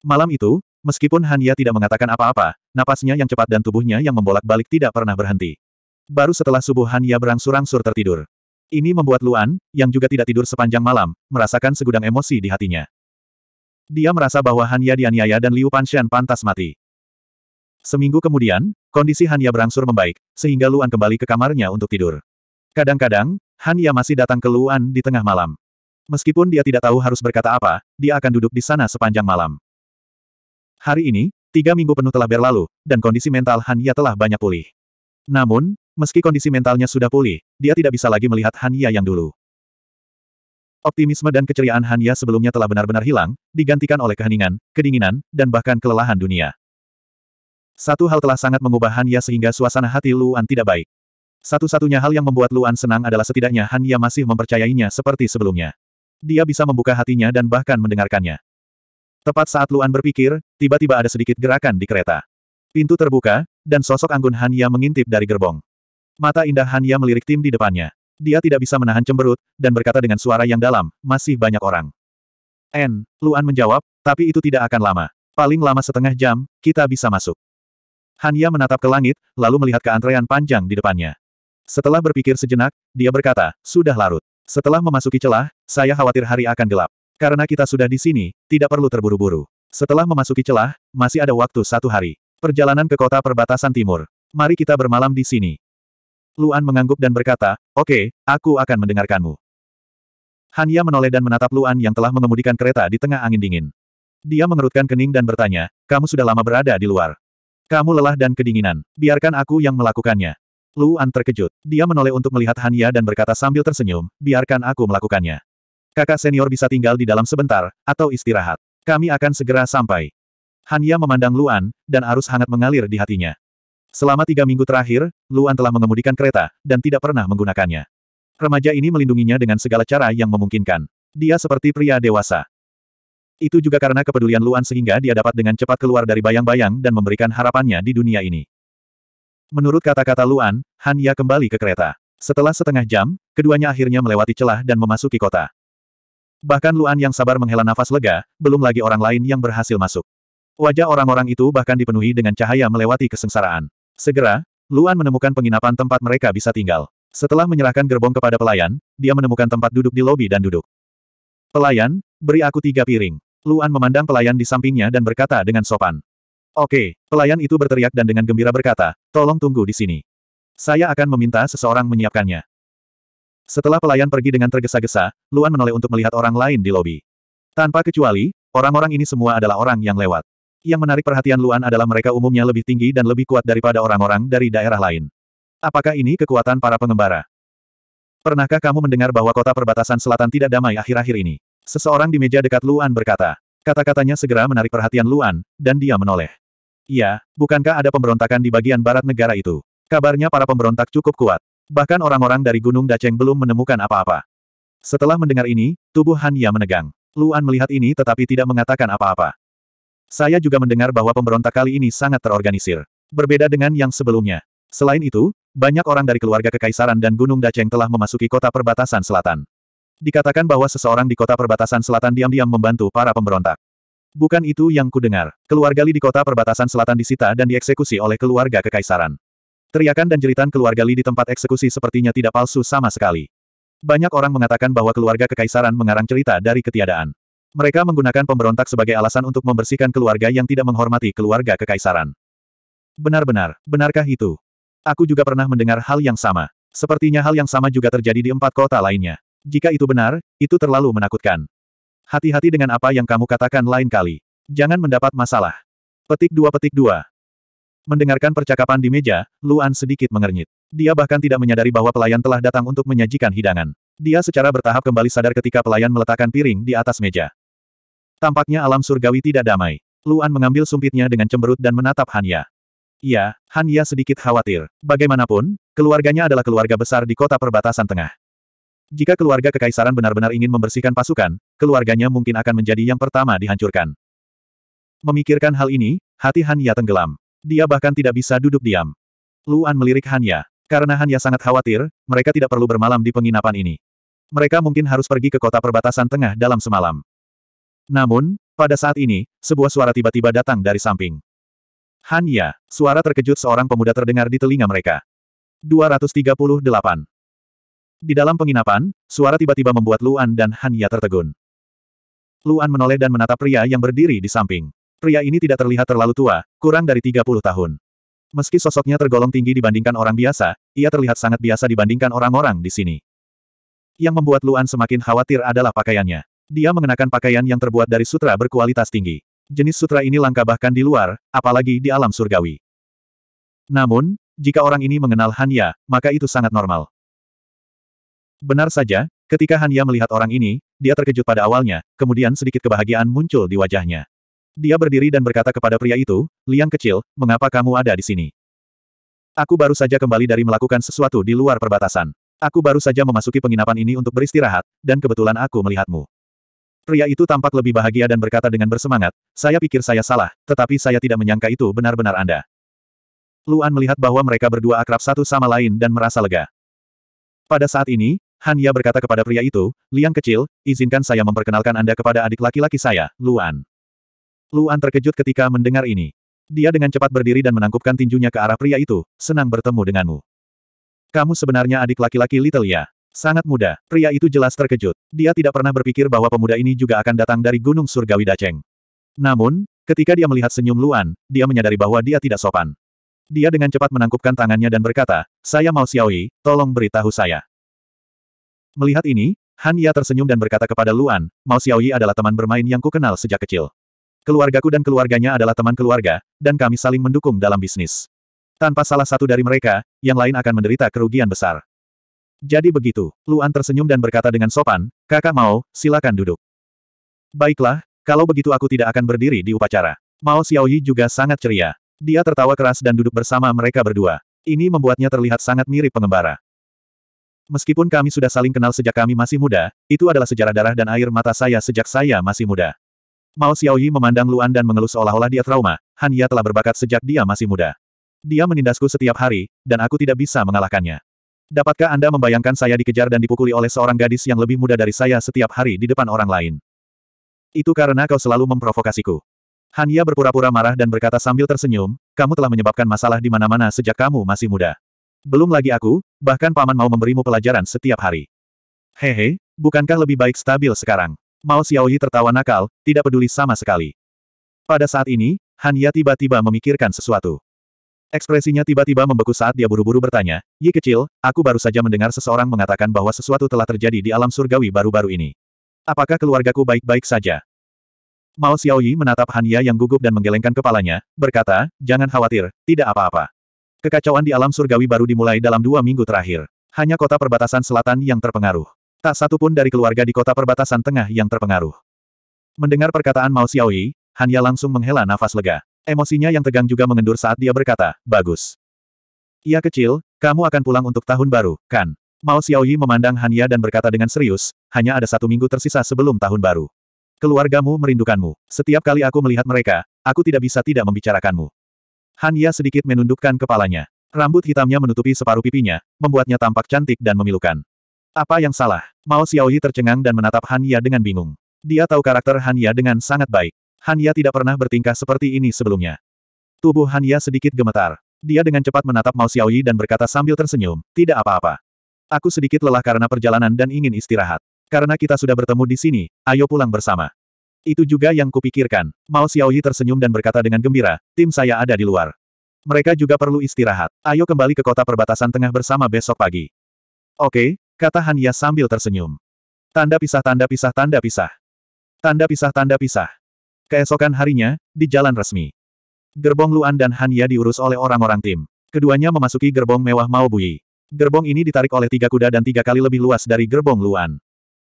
Malam itu, meskipun Hanya tidak mengatakan apa-apa, napasnya yang cepat dan tubuhnya yang membolak-balik tidak pernah berhenti. Baru setelah subuh Hanya berangsur-angsur tertidur. Ini membuat Luan, yang juga tidak tidur sepanjang malam, merasakan segudang emosi di hatinya. Dia merasa bahwa Hanya dianiaya dan Liu Panshan pantas mati. Seminggu kemudian, kondisi Hanya berangsur membaik, sehingga Luan kembali ke kamarnya untuk tidur. Kadang-kadang, Hanya masih datang ke Luan di tengah malam. Meskipun dia tidak tahu harus berkata apa, dia akan duduk di sana sepanjang malam. Hari ini, tiga minggu penuh telah berlalu, dan kondisi mental Hanya telah banyak pulih. Namun, meski kondisi mentalnya sudah pulih, dia tidak bisa lagi melihat Hanya yang dulu. Optimisme dan keceriaan Hanya sebelumnya telah benar-benar hilang, digantikan oleh keheningan, kedinginan, dan bahkan kelelahan dunia. Satu hal telah sangat mengubah Han Ya sehingga suasana hati Luan tidak baik. Satu-satunya hal yang membuat Luan senang adalah setidaknya Han Ya masih mempercayainya seperti sebelumnya. Dia bisa membuka hatinya dan bahkan mendengarkannya. Tepat saat Luan berpikir, tiba-tiba ada sedikit gerakan di kereta. Pintu terbuka, dan sosok anggun Han Ya mengintip dari gerbong. Mata indah Han Ya melirik tim di depannya. Dia tidak bisa menahan cemberut, dan berkata dengan suara yang dalam, masih banyak orang. N, Luan menjawab, tapi itu tidak akan lama. Paling lama setengah jam, kita bisa masuk. Hanya menatap ke langit, lalu melihat ke antrean panjang di depannya. Setelah berpikir sejenak, dia berkata, sudah larut. Setelah memasuki celah, saya khawatir hari akan gelap. Karena kita sudah di sini, tidak perlu terburu-buru. Setelah memasuki celah, masih ada waktu satu hari. Perjalanan ke kota perbatasan timur. Mari kita bermalam di sini. Luan mengangguk dan berkata, oke, okay, aku akan mendengarkanmu. Hanya menoleh dan menatap Luan yang telah mengemudikan kereta di tengah angin dingin. Dia mengerutkan kening dan bertanya, kamu sudah lama berada di luar. Kamu lelah dan kedinginan. Biarkan aku yang melakukannya. Luan terkejut. Dia menoleh untuk melihat Hania dan berkata sambil tersenyum, biarkan aku melakukannya. Kakak senior bisa tinggal di dalam sebentar, atau istirahat. Kami akan segera sampai. Hania memandang Luan, dan arus hangat mengalir di hatinya. Selama tiga minggu terakhir, Luan telah mengemudikan kereta, dan tidak pernah menggunakannya. Remaja ini melindunginya dengan segala cara yang memungkinkan. Dia seperti pria dewasa. Itu juga karena kepedulian Luan sehingga dia dapat dengan cepat keluar dari bayang-bayang dan memberikan harapannya di dunia ini. Menurut kata-kata Luan, Han Ya kembali ke kereta. Setelah setengah jam, keduanya akhirnya melewati celah dan memasuki kota. Bahkan Luan yang sabar menghela nafas lega, belum lagi orang lain yang berhasil masuk. Wajah orang-orang itu bahkan dipenuhi dengan cahaya melewati kesengsaraan. Segera, Luan menemukan penginapan tempat mereka bisa tinggal. Setelah menyerahkan gerbong kepada pelayan, dia menemukan tempat duduk di lobi dan duduk. Pelayan, beri aku tiga piring. Luan memandang pelayan di sampingnya dan berkata dengan sopan. Oke, pelayan itu berteriak dan dengan gembira berkata, tolong tunggu di sini. Saya akan meminta seseorang menyiapkannya. Setelah pelayan pergi dengan tergesa-gesa, Luan menoleh untuk melihat orang lain di lobi. Tanpa kecuali, orang-orang ini semua adalah orang yang lewat. Yang menarik perhatian Luan adalah mereka umumnya lebih tinggi dan lebih kuat daripada orang-orang dari daerah lain. Apakah ini kekuatan para pengembara? Pernahkah kamu mendengar bahwa kota perbatasan selatan tidak damai akhir-akhir ini? Seseorang di meja dekat Luan berkata. Kata-katanya segera menarik perhatian Luan, dan dia menoleh. Iya, bukankah ada pemberontakan di bagian barat negara itu? Kabarnya para pemberontak cukup kuat. Bahkan orang-orang dari Gunung Daceng belum menemukan apa-apa. Setelah mendengar ini, tubuh Han Ya menegang. Luan melihat ini tetapi tidak mengatakan apa-apa. Saya juga mendengar bahwa pemberontak kali ini sangat terorganisir. Berbeda dengan yang sebelumnya. Selain itu, banyak orang dari keluarga kekaisaran dan Gunung Daceng telah memasuki kota perbatasan selatan. Dikatakan bahwa seseorang di kota perbatasan selatan diam-diam membantu para pemberontak. Bukan itu yang kudengar. Keluarga Li di kota perbatasan selatan disita dan dieksekusi oleh keluarga kekaisaran. Teriakan dan jeritan keluarga Li di tempat eksekusi sepertinya tidak palsu sama sekali. Banyak orang mengatakan bahwa keluarga kekaisaran mengarang cerita dari ketiadaan. Mereka menggunakan pemberontak sebagai alasan untuk membersihkan keluarga yang tidak menghormati keluarga kekaisaran. Benar-benar, benarkah itu? Aku juga pernah mendengar hal yang sama. Sepertinya hal yang sama juga terjadi di empat kota lainnya. Jika itu benar, itu terlalu menakutkan. Hati-hati dengan apa yang kamu katakan lain kali. Jangan mendapat masalah. Petik dua petik dua. Mendengarkan percakapan di meja, Luan sedikit mengernyit. Dia bahkan tidak menyadari bahwa pelayan telah datang untuk menyajikan hidangan. Dia secara bertahap kembali sadar ketika pelayan meletakkan piring di atas meja. Tampaknya alam surgawi tidak damai. Luan mengambil sumpitnya dengan cemberut dan menatap Hanya. Ya, Hanya sedikit khawatir. Bagaimanapun, keluarganya adalah keluarga besar di kota perbatasan tengah. Jika keluarga kekaisaran benar-benar ingin membersihkan pasukan, keluarganya mungkin akan menjadi yang pertama dihancurkan. Memikirkan hal ini, hati Hanya tenggelam. Dia bahkan tidak bisa duduk diam. Luan melirik Hanya. Karena Hanya sangat khawatir, mereka tidak perlu bermalam di penginapan ini. Mereka mungkin harus pergi ke kota perbatasan tengah dalam semalam. Namun, pada saat ini, sebuah suara tiba-tiba datang dari samping. Hanya, suara terkejut seorang pemuda terdengar di telinga mereka. 238. Di dalam penginapan, suara tiba-tiba membuat Luan dan Hanya tertegun. Luan menoleh dan menatap pria yang berdiri di samping. Pria ini tidak terlihat terlalu tua, kurang dari 30 tahun. Meski sosoknya tergolong tinggi dibandingkan orang biasa, ia terlihat sangat biasa dibandingkan orang-orang di sini. Yang membuat Luan semakin khawatir adalah pakaiannya. Dia mengenakan pakaian yang terbuat dari sutra berkualitas tinggi. Jenis sutra ini langka bahkan di luar, apalagi di alam surgawi. Namun, jika orang ini mengenal Hanya, maka itu sangat normal. Benar saja, ketika Hanya melihat orang ini, dia terkejut pada awalnya, kemudian sedikit kebahagiaan muncul di wajahnya. Dia berdiri dan berkata kepada pria itu, Liang kecil, mengapa kamu ada di sini? Aku baru saja kembali dari melakukan sesuatu di luar perbatasan. Aku baru saja memasuki penginapan ini untuk beristirahat, dan kebetulan aku melihatmu. Pria itu tampak lebih bahagia dan berkata dengan bersemangat, saya pikir saya salah, tetapi saya tidak menyangka itu benar-benar Anda. Luan melihat bahwa mereka berdua akrab satu sama lain dan merasa lega. Pada saat ini, hanya berkata kepada pria itu, Liang kecil, izinkan saya memperkenalkan Anda kepada adik laki-laki saya, Luan. Luan terkejut ketika mendengar ini. Dia dengan cepat berdiri dan menangkupkan tinjunya ke arah pria itu, senang bertemu denganmu. Kamu sebenarnya adik laki-laki Little Ya. Sangat muda, pria itu jelas terkejut. Dia tidak pernah berpikir bahwa pemuda ini juga akan datang dari Gunung Surgawi Daceng. Namun, ketika dia melihat senyum Luan, dia menyadari bahwa dia tidak sopan. Dia dengan cepat menangkupkan tangannya dan berkata, Saya mau Xiaoyi, tolong beritahu saya. Melihat ini, Han Ya tersenyum dan berkata kepada Luan, Mao Xiaoyi adalah teman bermain yang kukenal sejak kecil. Keluargaku dan keluarganya adalah teman keluarga, dan kami saling mendukung dalam bisnis. Tanpa salah satu dari mereka, yang lain akan menderita kerugian besar. Jadi begitu, Luan tersenyum dan berkata dengan sopan, kakak Mao, silakan duduk. Baiklah, kalau begitu aku tidak akan berdiri di upacara. Mao Xiaoyi juga sangat ceria. Dia tertawa keras dan duduk bersama mereka berdua. Ini membuatnya terlihat sangat mirip pengembara. Meskipun kami sudah saling kenal sejak kami masih muda, itu adalah sejarah darah dan air mata saya sejak saya masih muda. Mao Xiaoyi memandang Luan dan mengelus seolah-olah dia trauma, Han Ya telah berbakat sejak dia masih muda. Dia menindasku setiap hari, dan aku tidak bisa mengalahkannya. Dapatkah Anda membayangkan saya dikejar dan dipukuli oleh seorang gadis yang lebih muda dari saya setiap hari di depan orang lain? Itu karena kau selalu memprovokasiku. Hanya berpura-pura marah dan berkata sambil tersenyum, kamu telah menyebabkan masalah di mana-mana sejak kamu masih muda. Belum lagi aku, bahkan paman mau memberimu pelajaran setiap hari. Hehe, bukankah lebih baik stabil sekarang? Mao Xiaoyi tertawa nakal, tidak peduli sama sekali. Pada saat ini, Han Ya tiba-tiba memikirkan sesuatu. Ekspresinya tiba-tiba membeku saat dia buru-buru bertanya, Yi kecil, aku baru saja mendengar seseorang mengatakan bahwa sesuatu telah terjadi di alam surgawi baru-baru ini. Apakah keluargaku baik-baik saja? Mao Xiaoyi menatap Han Ya yang gugup dan menggelengkan kepalanya, berkata, jangan khawatir, tidak apa-apa. Kekacauan di alam surgawi baru dimulai dalam dua minggu terakhir. Hanya kota perbatasan selatan yang terpengaruh. Tak satu pun dari keluarga di kota perbatasan tengah yang terpengaruh. Mendengar perkataan Mao Xiaoyi, Hanya langsung menghela nafas lega. Emosinya yang tegang juga mengendur saat dia berkata, bagus. Ia kecil, kamu akan pulang untuk tahun baru, kan? Mao Xiaoyi memandang Hanya dan berkata dengan serius, hanya ada satu minggu tersisa sebelum tahun baru. Keluargamu merindukanmu. Setiap kali aku melihat mereka, aku tidak bisa tidak membicarakanmu. Hanya sedikit menundukkan kepalanya. Rambut hitamnya menutupi separuh pipinya, membuatnya tampak cantik dan memilukan. Apa yang salah? Mao Xiaoyi tercengang dan menatap Hanya dengan bingung. Dia tahu karakter Hanya dengan sangat baik. Hanya tidak pernah bertingkah seperti ini sebelumnya. Tubuh Hanya sedikit gemetar. Dia dengan cepat menatap Mao Xiaoyi dan berkata sambil tersenyum, tidak apa-apa. Aku sedikit lelah karena perjalanan dan ingin istirahat. Karena kita sudah bertemu di sini, ayo pulang bersama. Itu juga yang kupikirkan. Mao Xiaoyi tersenyum dan berkata dengan gembira, tim saya ada di luar. Mereka juga perlu istirahat. Ayo kembali ke kota perbatasan tengah bersama besok pagi. Oke, kata Han Ya sambil tersenyum. Tanda pisah tanda pisah tanda pisah. Tanda pisah tanda pisah. Keesokan harinya, di jalan resmi. Gerbong Luan dan Han Ya diurus oleh orang-orang tim. Keduanya memasuki gerbong mewah Mao Bui. Gerbong ini ditarik oleh tiga kuda dan tiga kali lebih luas dari gerbong Luan.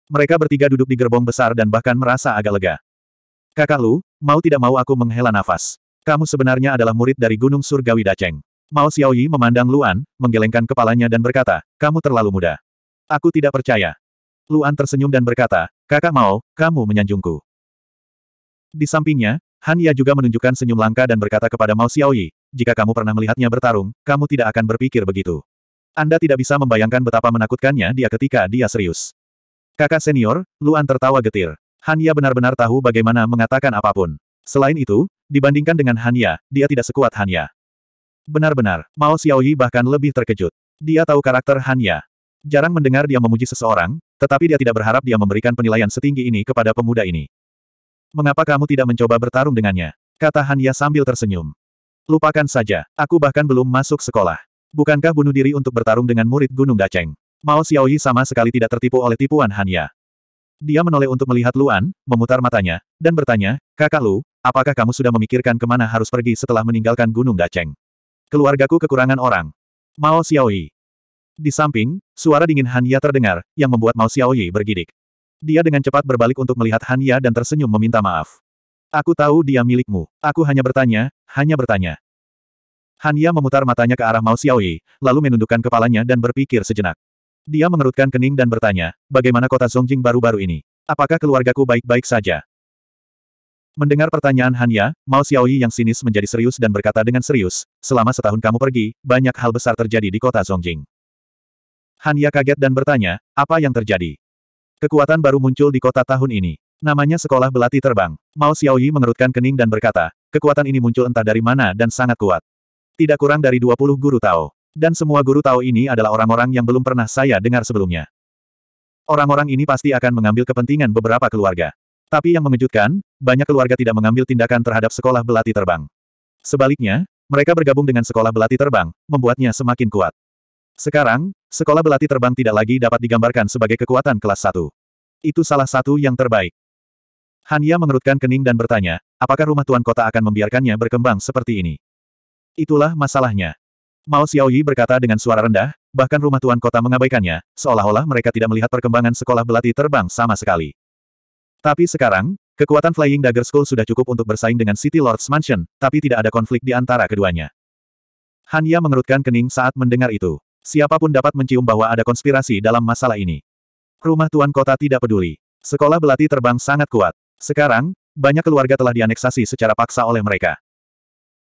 Mereka bertiga duduk di gerbong besar dan bahkan merasa agak lega. Kakak Lu, mau tidak mau aku menghela nafas. Kamu sebenarnya adalah murid dari Gunung Surgawi Daceng. Mao Xiaoyi memandang Luan, menggelengkan kepalanya dan berkata, kamu terlalu muda. Aku tidak percaya. Luan tersenyum dan berkata, kakak Mao, kamu menyanjungku. Di sampingnya, Han Ya juga menunjukkan senyum langka dan berkata kepada Mao Xiaoyi, jika kamu pernah melihatnya bertarung, kamu tidak akan berpikir begitu. Anda tidak bisa membayangkan betapa menakutkannya dia ketika dia serius. Kakak senior, Luan tertawa getir. Hanya benar-benar tahu bagaimana mengatakan apapun. Selain itu, dibandingkan dengan Hanya, dia tidak sekuat Hanya. Benar-benar, Mao Xiaoyi bahkan lebih terkejut. Dia tahu karakter Hanya. Jarang mendengar dia memuji seseorang, tetapi dia tidak berharap dia memberikan penilaian setinggi ini kepada pemuda ini. Mengapa kamu tidak mencoba bertarung dengannya? Kata Hanya sambil tersenyum. Lupakan saja, aku bahkan belum masuk sekolah. Bukankah bunuh diri untuk bertarung dengan murid Gunung Daceng? Mao Xiaoyi sama sekali tidak tertipu oleh tipuan Hanya. Dia menoleh untuk melihat Luan, memutar matanya, dan bertanya, Kakak Lu, apakah kamu sudah memikirkan kemana harus pergi setelah meninggalkan Gunung Daceng? Keluargaku kekurangan orang. Mao Xiaoyi. Di samping, suara dingin Hanya terdengar, yang membuat Mao Xiaoyi bergidik. Dia dengan cepat berbalik untuk melihat Hanya dan tersenyum meminta maaf. Aku tahu dia milikmu. Aku hanya bertanya, hanya bertanya. Hanya memutar matanya ke arah Mao Xiaoyi, lalu menundukkan kepalanya dan berpikir sejenak. Dia mengerutkan kening dan bertanya, bagaimana kota Zongjing baru-baru ini? Apakah keluargaku baik-baik saja? Mendengar pertanyaan Hanya, Mao Xiaoyi yang sinis menjadi serius dan berkata dengan serius, selama setahun kamu pergi, banyak hal besar terjadi di kota Zongjing. Hanya kaget dan bertanya, apa yang terjadi? Kekuatan baru muncul di kota tahun ini. Namanya sekolah belati terbang. Mao Xiaoyi mengerutkan kening dan berkata, kekuatan ini muncul entah dari mana dan sangat kuat. Tidak kurang dari 20 guru tahu. Dan semua guru tahu ini adalah orang-orang yang belum pernah saya dengar sebelumnya. Orang-orang ini pasti akan mengambil kepentingan beberapa keluarga. Tapi yang mengejutkan, banyak keluarga tidak mengambil tindakan terhadap sekolah belati terbang. Sebaliknya, mereka bergabung dengan sekolah belati terbang, membuatnya semakin kuat. Sekarang, sekolah belati terbang tidak lagi dapat digambarkan sebagai kekuatan kelas 1. Itu salah satu yang terbaik. Hanya mengerutkan kening dan bertanya, apakah rumah tuan kota akan membiarkannya berkembang seperti ini? Itulah masalahnya. Mao Xiaoyi berkata dengan suara rendah, bahkan rumah tuan kota mengabaikannya, seolah-olah mereka tidak melihat perkembangan sekolah belati terbang sama sekali. Tapi sekarang, kekuatan Flying Dagger School sudah cukup untuk bersaing dengan City Lord's Mansion, tapi tidak ada konflik di antara keduanya. Hanya mengerutkan kening saat mendengar itu. Siapapun dapat mencium bahwa ada konspirasi dalam masalah ini. Rumah tuan kota tidak peduli. Sekolah belati terbang sangat kuat. Sekarang, banyak keluarga telah dianeksasi secara paksa oleh mereka.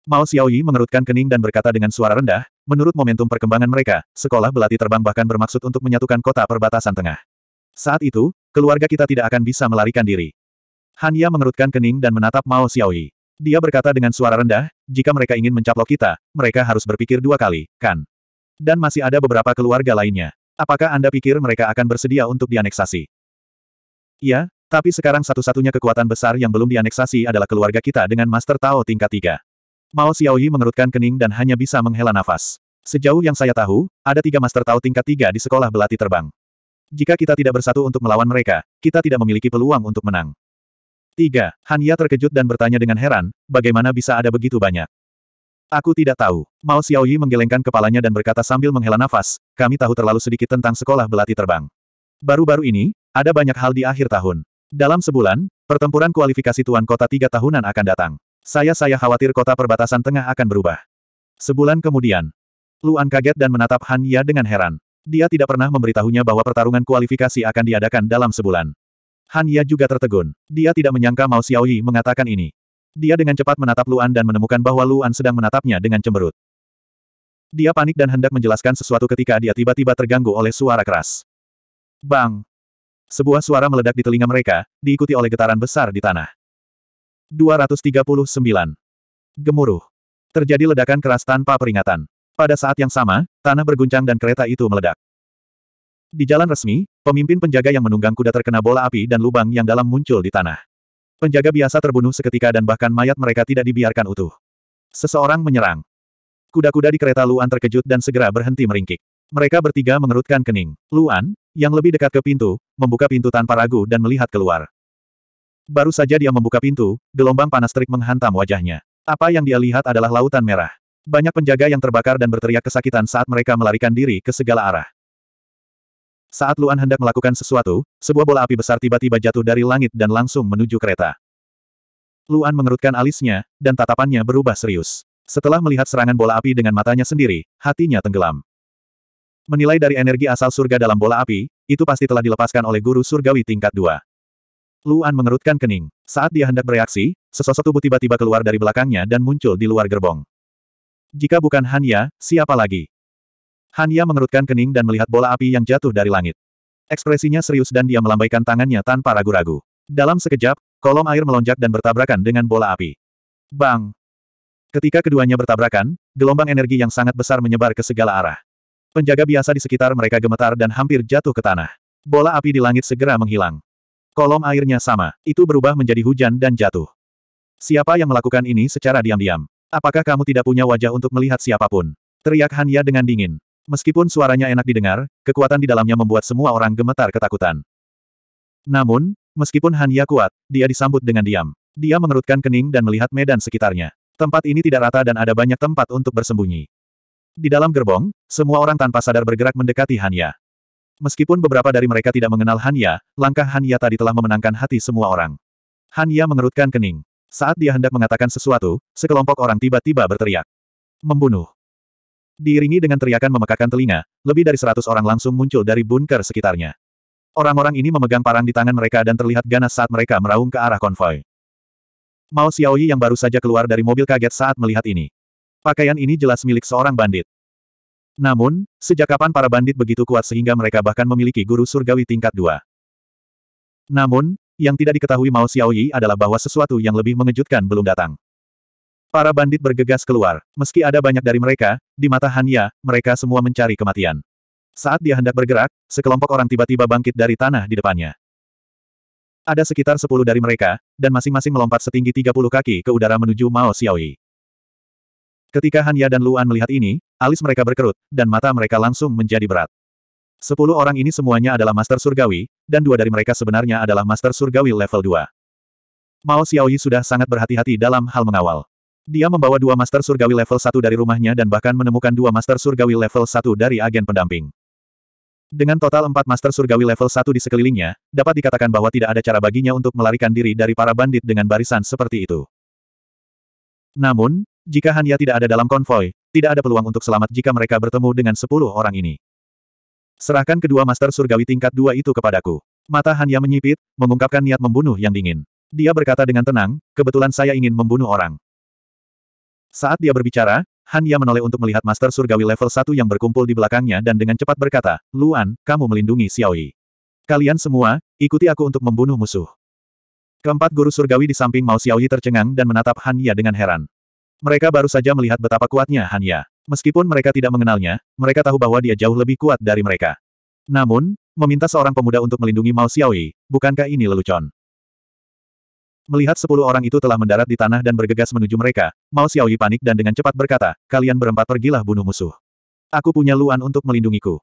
Mao Xiaoyi mengerutkan kening dan berkata dengan suara rendah, menurut momentum perkembangan mereka, sekolah belati terbang bahkan bermaksud untuk menyatukan kota perbatasan tengah. Saat itu, keluarga kita tidak akan bisa melarikan diri. Han Ya mengerutkan kening dan menatap Mao Xiaoyi. Dia berkata dengan suara rendah, jika mereka ingin mencaplok kita, mereka harus berpikir dua kali, kan? Dan masih ada beberapa keluarga lainnya. Apakah Anda pikir mereka akan bersedia untuk dianeksasi? Ya, tapi sekarang satu-satunya kekuatan besar yang belum dianeksasi adalah keluarga kita dengan Master Tao tingkat 3. Mao Xiaoyi mengerutkan kening dan hanya bisa menghela nafas. Sejauh yang saya tahu, ada tiga master Tao tingkat tiga di sekolah belati terbang. Jika kita tidak bersatu untuk melawan mereka, kita tidak memiliki peluang untuk menang. Tiga, Ya terkejut dan bertanya dengan heran, bagaimana bisa ada begitu banyak? Aku tidak tahu. Mao Xiaoyi menggelengkan kepalanya dan berkata sambil menghela nafas, kami tahu terlalu sedikit tentang sekolah belati terbang. Baru-baru ini, ada banyak hal di akhir tahun. Dalam sebulan, pertempuran kualifikasi tuan kota tiga tahunan akan datang. Saya-saya khawatir kota perbatasan tengah akan berubah. Sebulan kemudian, Luan kaget dan menatap Han Ya dengan heran. Dia tidak pernah memberitahunya bahwa pertarungan kualifikasi akan diadakan dalam sebulan. Han Ya juga tertegun. Dia tidak menyangka Mao Xiaoyi mengatakan ini. Dia dengan cepat menatap Luan dan menemukan bahwa Luan sedang menatapnya dengan cemberut. Dia panik dan hendak menjelaskan sesuatu ketika dia tiba-tiba terganggu oleh suara keras. Bang! Sebuah suara meledak di telinga mereka, diikuti oleh getaran besar di tanah. 239. Gemuruh. Terjadi ledakan keras tanpa peringatan. Pada saat yang sama, tanah berguncang dan kereta itu meledak. Di jalan resmi, pemimpin penjaga yang menunggang kuda terkena bola api dan lubang yang dalam muncul di tanah. Penjaga biasa terbunuh seketika dan bahkan mayat mereka tidak dibiarkan utuh. Seseorang menyerang. Kuda-kuda di kereta Luan terkejut dan segera berhenti meringkik. Mereka bertiga mengerutkan kening. Luan, yang lebih dekat ke pintu, membuka pintu tanpa ragu dan melihat keluar. Baru saja dia membuka pintu, gelombang panas terik menghantam wajahnya. Apa yang dia lihat adalah lautan merah. Banyak penjaga yang terbakar dan berteriak kesakitan saat mereka melarikan diri ke segala arah. Saat Luan hendak melakukan sesuatu, sebuah bola api besar tiba-tiba jatuh dari langit dan langsung menuju kereta. Luan mengerutkan alisnya, dan tatapannya berubah serius. Setelah melihat serangan bola api dengan matanya sendiri, hatinya tenggelam. Menilai dari energi asal surga dalam bola api, itu pasti telah dilepaskan oleh guru surgawi tingkat dua. Luan mengerutkan kening. Saat dia hendak bereaksi, sesosok tubuh tiba-tiba keluar dari belakangnya dan muncul di luar gerbong. Jika bukan Hanya, siapa lagi? Hanya mengerutkan kening dan melihat bola api yang jatuh dari langit. Ekspresinya serius dan dia melambaikan tangannya tanpa ragu-ragu. Dalam sekejap, kolom air melonjak dan bertabrakan dengan bola api. Bang! Ketika keduanya bertabrakan, gelombang energi yang sangat besar menyebar ke segala arah. Penjaga biasa di sekitar mereka gemetar dan hampir jatuh ke tanah. Bola api di langit segera menghilang. Kolom airnya sama, itu berubah menjadi hujan dan jatuh. Siapa yang melakukan ini secara diam-diam? Apakah kamu tidak punya wajah untuk melihat siapapun? Teriak Hanya dengan dingin. Meskipun suaranya enak didengar, kekuatan di dalamnya membuat semua orang gemetar ketakutan. Namun, meskipun Hanya kuat, dia disambut dengan diam. Dia mengerutkan kening dan melihat medan sekitarnya. Tempat ini tidak rata dan ada banyak tempat untuk bersembunyi. Di dalam gerbong, semua orang tanpa sadar bergerak mendekati Hanya. Meskipun beberapa dari mereka tidak mengenal Hanya, langkah Hanya tadi telah memenangkan hati semua orang. Hanya mengerutkan kening. Saat dia hendak mengatakan sesuatu, sekelompok orang tiba-tiba berteriak. Membunuh. Diiringi dengan teriakan memekakan telinga, lebih dari seratus orang langsung muncul dari bunker sekitarnya. Orang-orang ini memegang parang di tangan mereka dan terlihat ganas saat mereka meraung ke arah konvoi. Mao Xiaoyi yang baru saja keluar dari mobil kaget saat melihat ini. Pakaian ini jelas milik seorang bandit. Namun, sejak kapan para bandit begitu kuat sehingga mereka bahkan memiliki guru surgawi tingkat dua? Namun, yang tidak diketahui Mao Xiaoyi adalah bahwa sesuatu yang lebih mengejutkan belum datang. Para bandit bergegas keluar. Meski ada banyak dari mereka, di mata Hanya, mereka semua mencari kematian. Saat dia hendak bergerak, sekelompok orang tiba-tiba bangkit dari tanah di depannya. Ada sekitar sepuluh dari mereka, dan masing-masing melompat setinggi 30 kaki ke udara menuju Mao Xiaoyi. Ketika Hanya dan Luan melihat ini, alis mereka berkerut, dan mata mereka langsung menjadi berat. Sepuluh orang ini semuanya adalah Master Surgawi, dan dua dari mereka sebenarnya adalah Master Surgawi level 2. Mao Xiaoyi sudah sangat berhati-hati dalam hal mengawal. Dia membawa dua Master Surgawi level 1 dari rumahnya dan bahkan menemukan dua Master Surgawi level 1 dari agen pendamping. Dengan total empat Master Surgawi level 1 di sekelilingnya, dapat dikatakan bahwa tidak ada cara baginya untuk melarikan diri dari para bandit dengan barisan seperti itu. Namun, jika Hanya tidak ada dalam konvoi, tidak ada peluang untuk selamat jika mereka bertemu dengan sepuluh orang ini. Serahkan kedua master surgawi tingkat dua itu kepadaku. Mata Hanya menyipit, mengungkapkan niat membunuh yang dingin. Dia berkata dengan tenang, kebetulan saya ingin membunuh orang. Saat dia berbicara, Hanya menoleh untuk melihat master surgawi level satu yang berkumpul di belakangnya dan dengan cepat berkata, Luan, kamu melindungi Xiaoyi. Kalian semua, ikuti aku untuk membunuh musuh. Keempat guru surgawi di samping Mao Xiaoyi tercengang dan menatap Hanya dengan heran. Mereka baru saja melihat betapa kuatnya Hanya. Meskipun mereka tidak mengenalnya, mereka tahu bahwa dia jauh lebih kuat dari mereka. Namun, meminta seorang pemuda untuk melindungi Mao Xiaoyi, bukankah ini lelucon? Melihat sepuluh orang itu telah mendarat di tanah dan bergegas menuju mereka, Mao Xiaoyi panik dan dengan cepat berkata, kalian berempat pergilah bunuh musuh. Aku punya luan untuk melindungiku.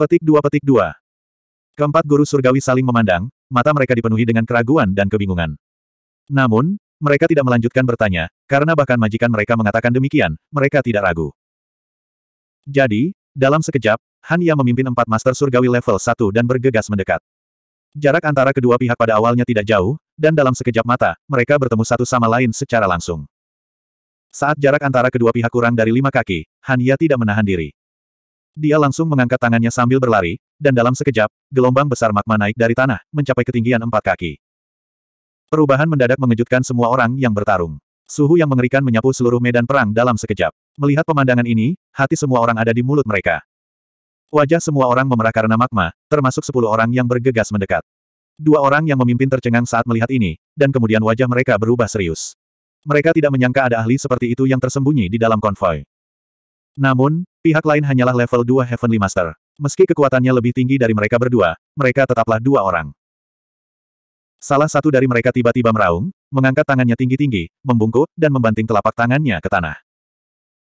Petik dua petik dua. Keempat guru surgawi saling memandang, mata mereka dipenuhi dengan keraguan dan kebingungan. Namun, mereka tidak melanjutkan bertanya, karena bahkan majikan mereka mengatakan demikian, mereka tidak ragu. Jadi, dalam sekejap, Han Ya memimpin empat master surgawi level 1 dan bergegas mendekat. Jarak antara kedua pihak pada awalnya tidak jauh, dan dalam sekejap mata, mereka bertemu satu sama lain secara langsung. Saat jarak antara kedua pihak kurang dari lima kaki, Han Ya tidak menahan diri. Dia langsung mengangkat tangannya sambil berlari, dan dalam sekejap, gelombang besar magma naik dari tanah, mencapai ketinggian empat kaki. Perubahan mendadak mengejutkan semua orang yang bertarung. Suhu yang mengerikan menyapu seluruh medan perang dalam sekejap. Melihat pemandangan ini, hati semua orang ada di mulut mereka. Wajah semua orang memerah karena magma, termasuk sepuluh orang yang bergegas mendekat. Dua orang yang memimpin tercengang saat melihat ini, dan kemudian wajah mereka berubah serius. Mereka tidak menyangka ada ahli seperti itu yang tersembunyi di dalam konvoi. Namun, pihak lain hanyalah level 2 Heavenly Master. Meski kekuatannya lebih tinggi dari mereka berdua, mereka tetaplah dua orang. Salah satu dari mereka tiba-tiba meraung, mengangkat tangannya tinggi-tinggi, membungkuk, dan membanting telapak tangannya ke tanah.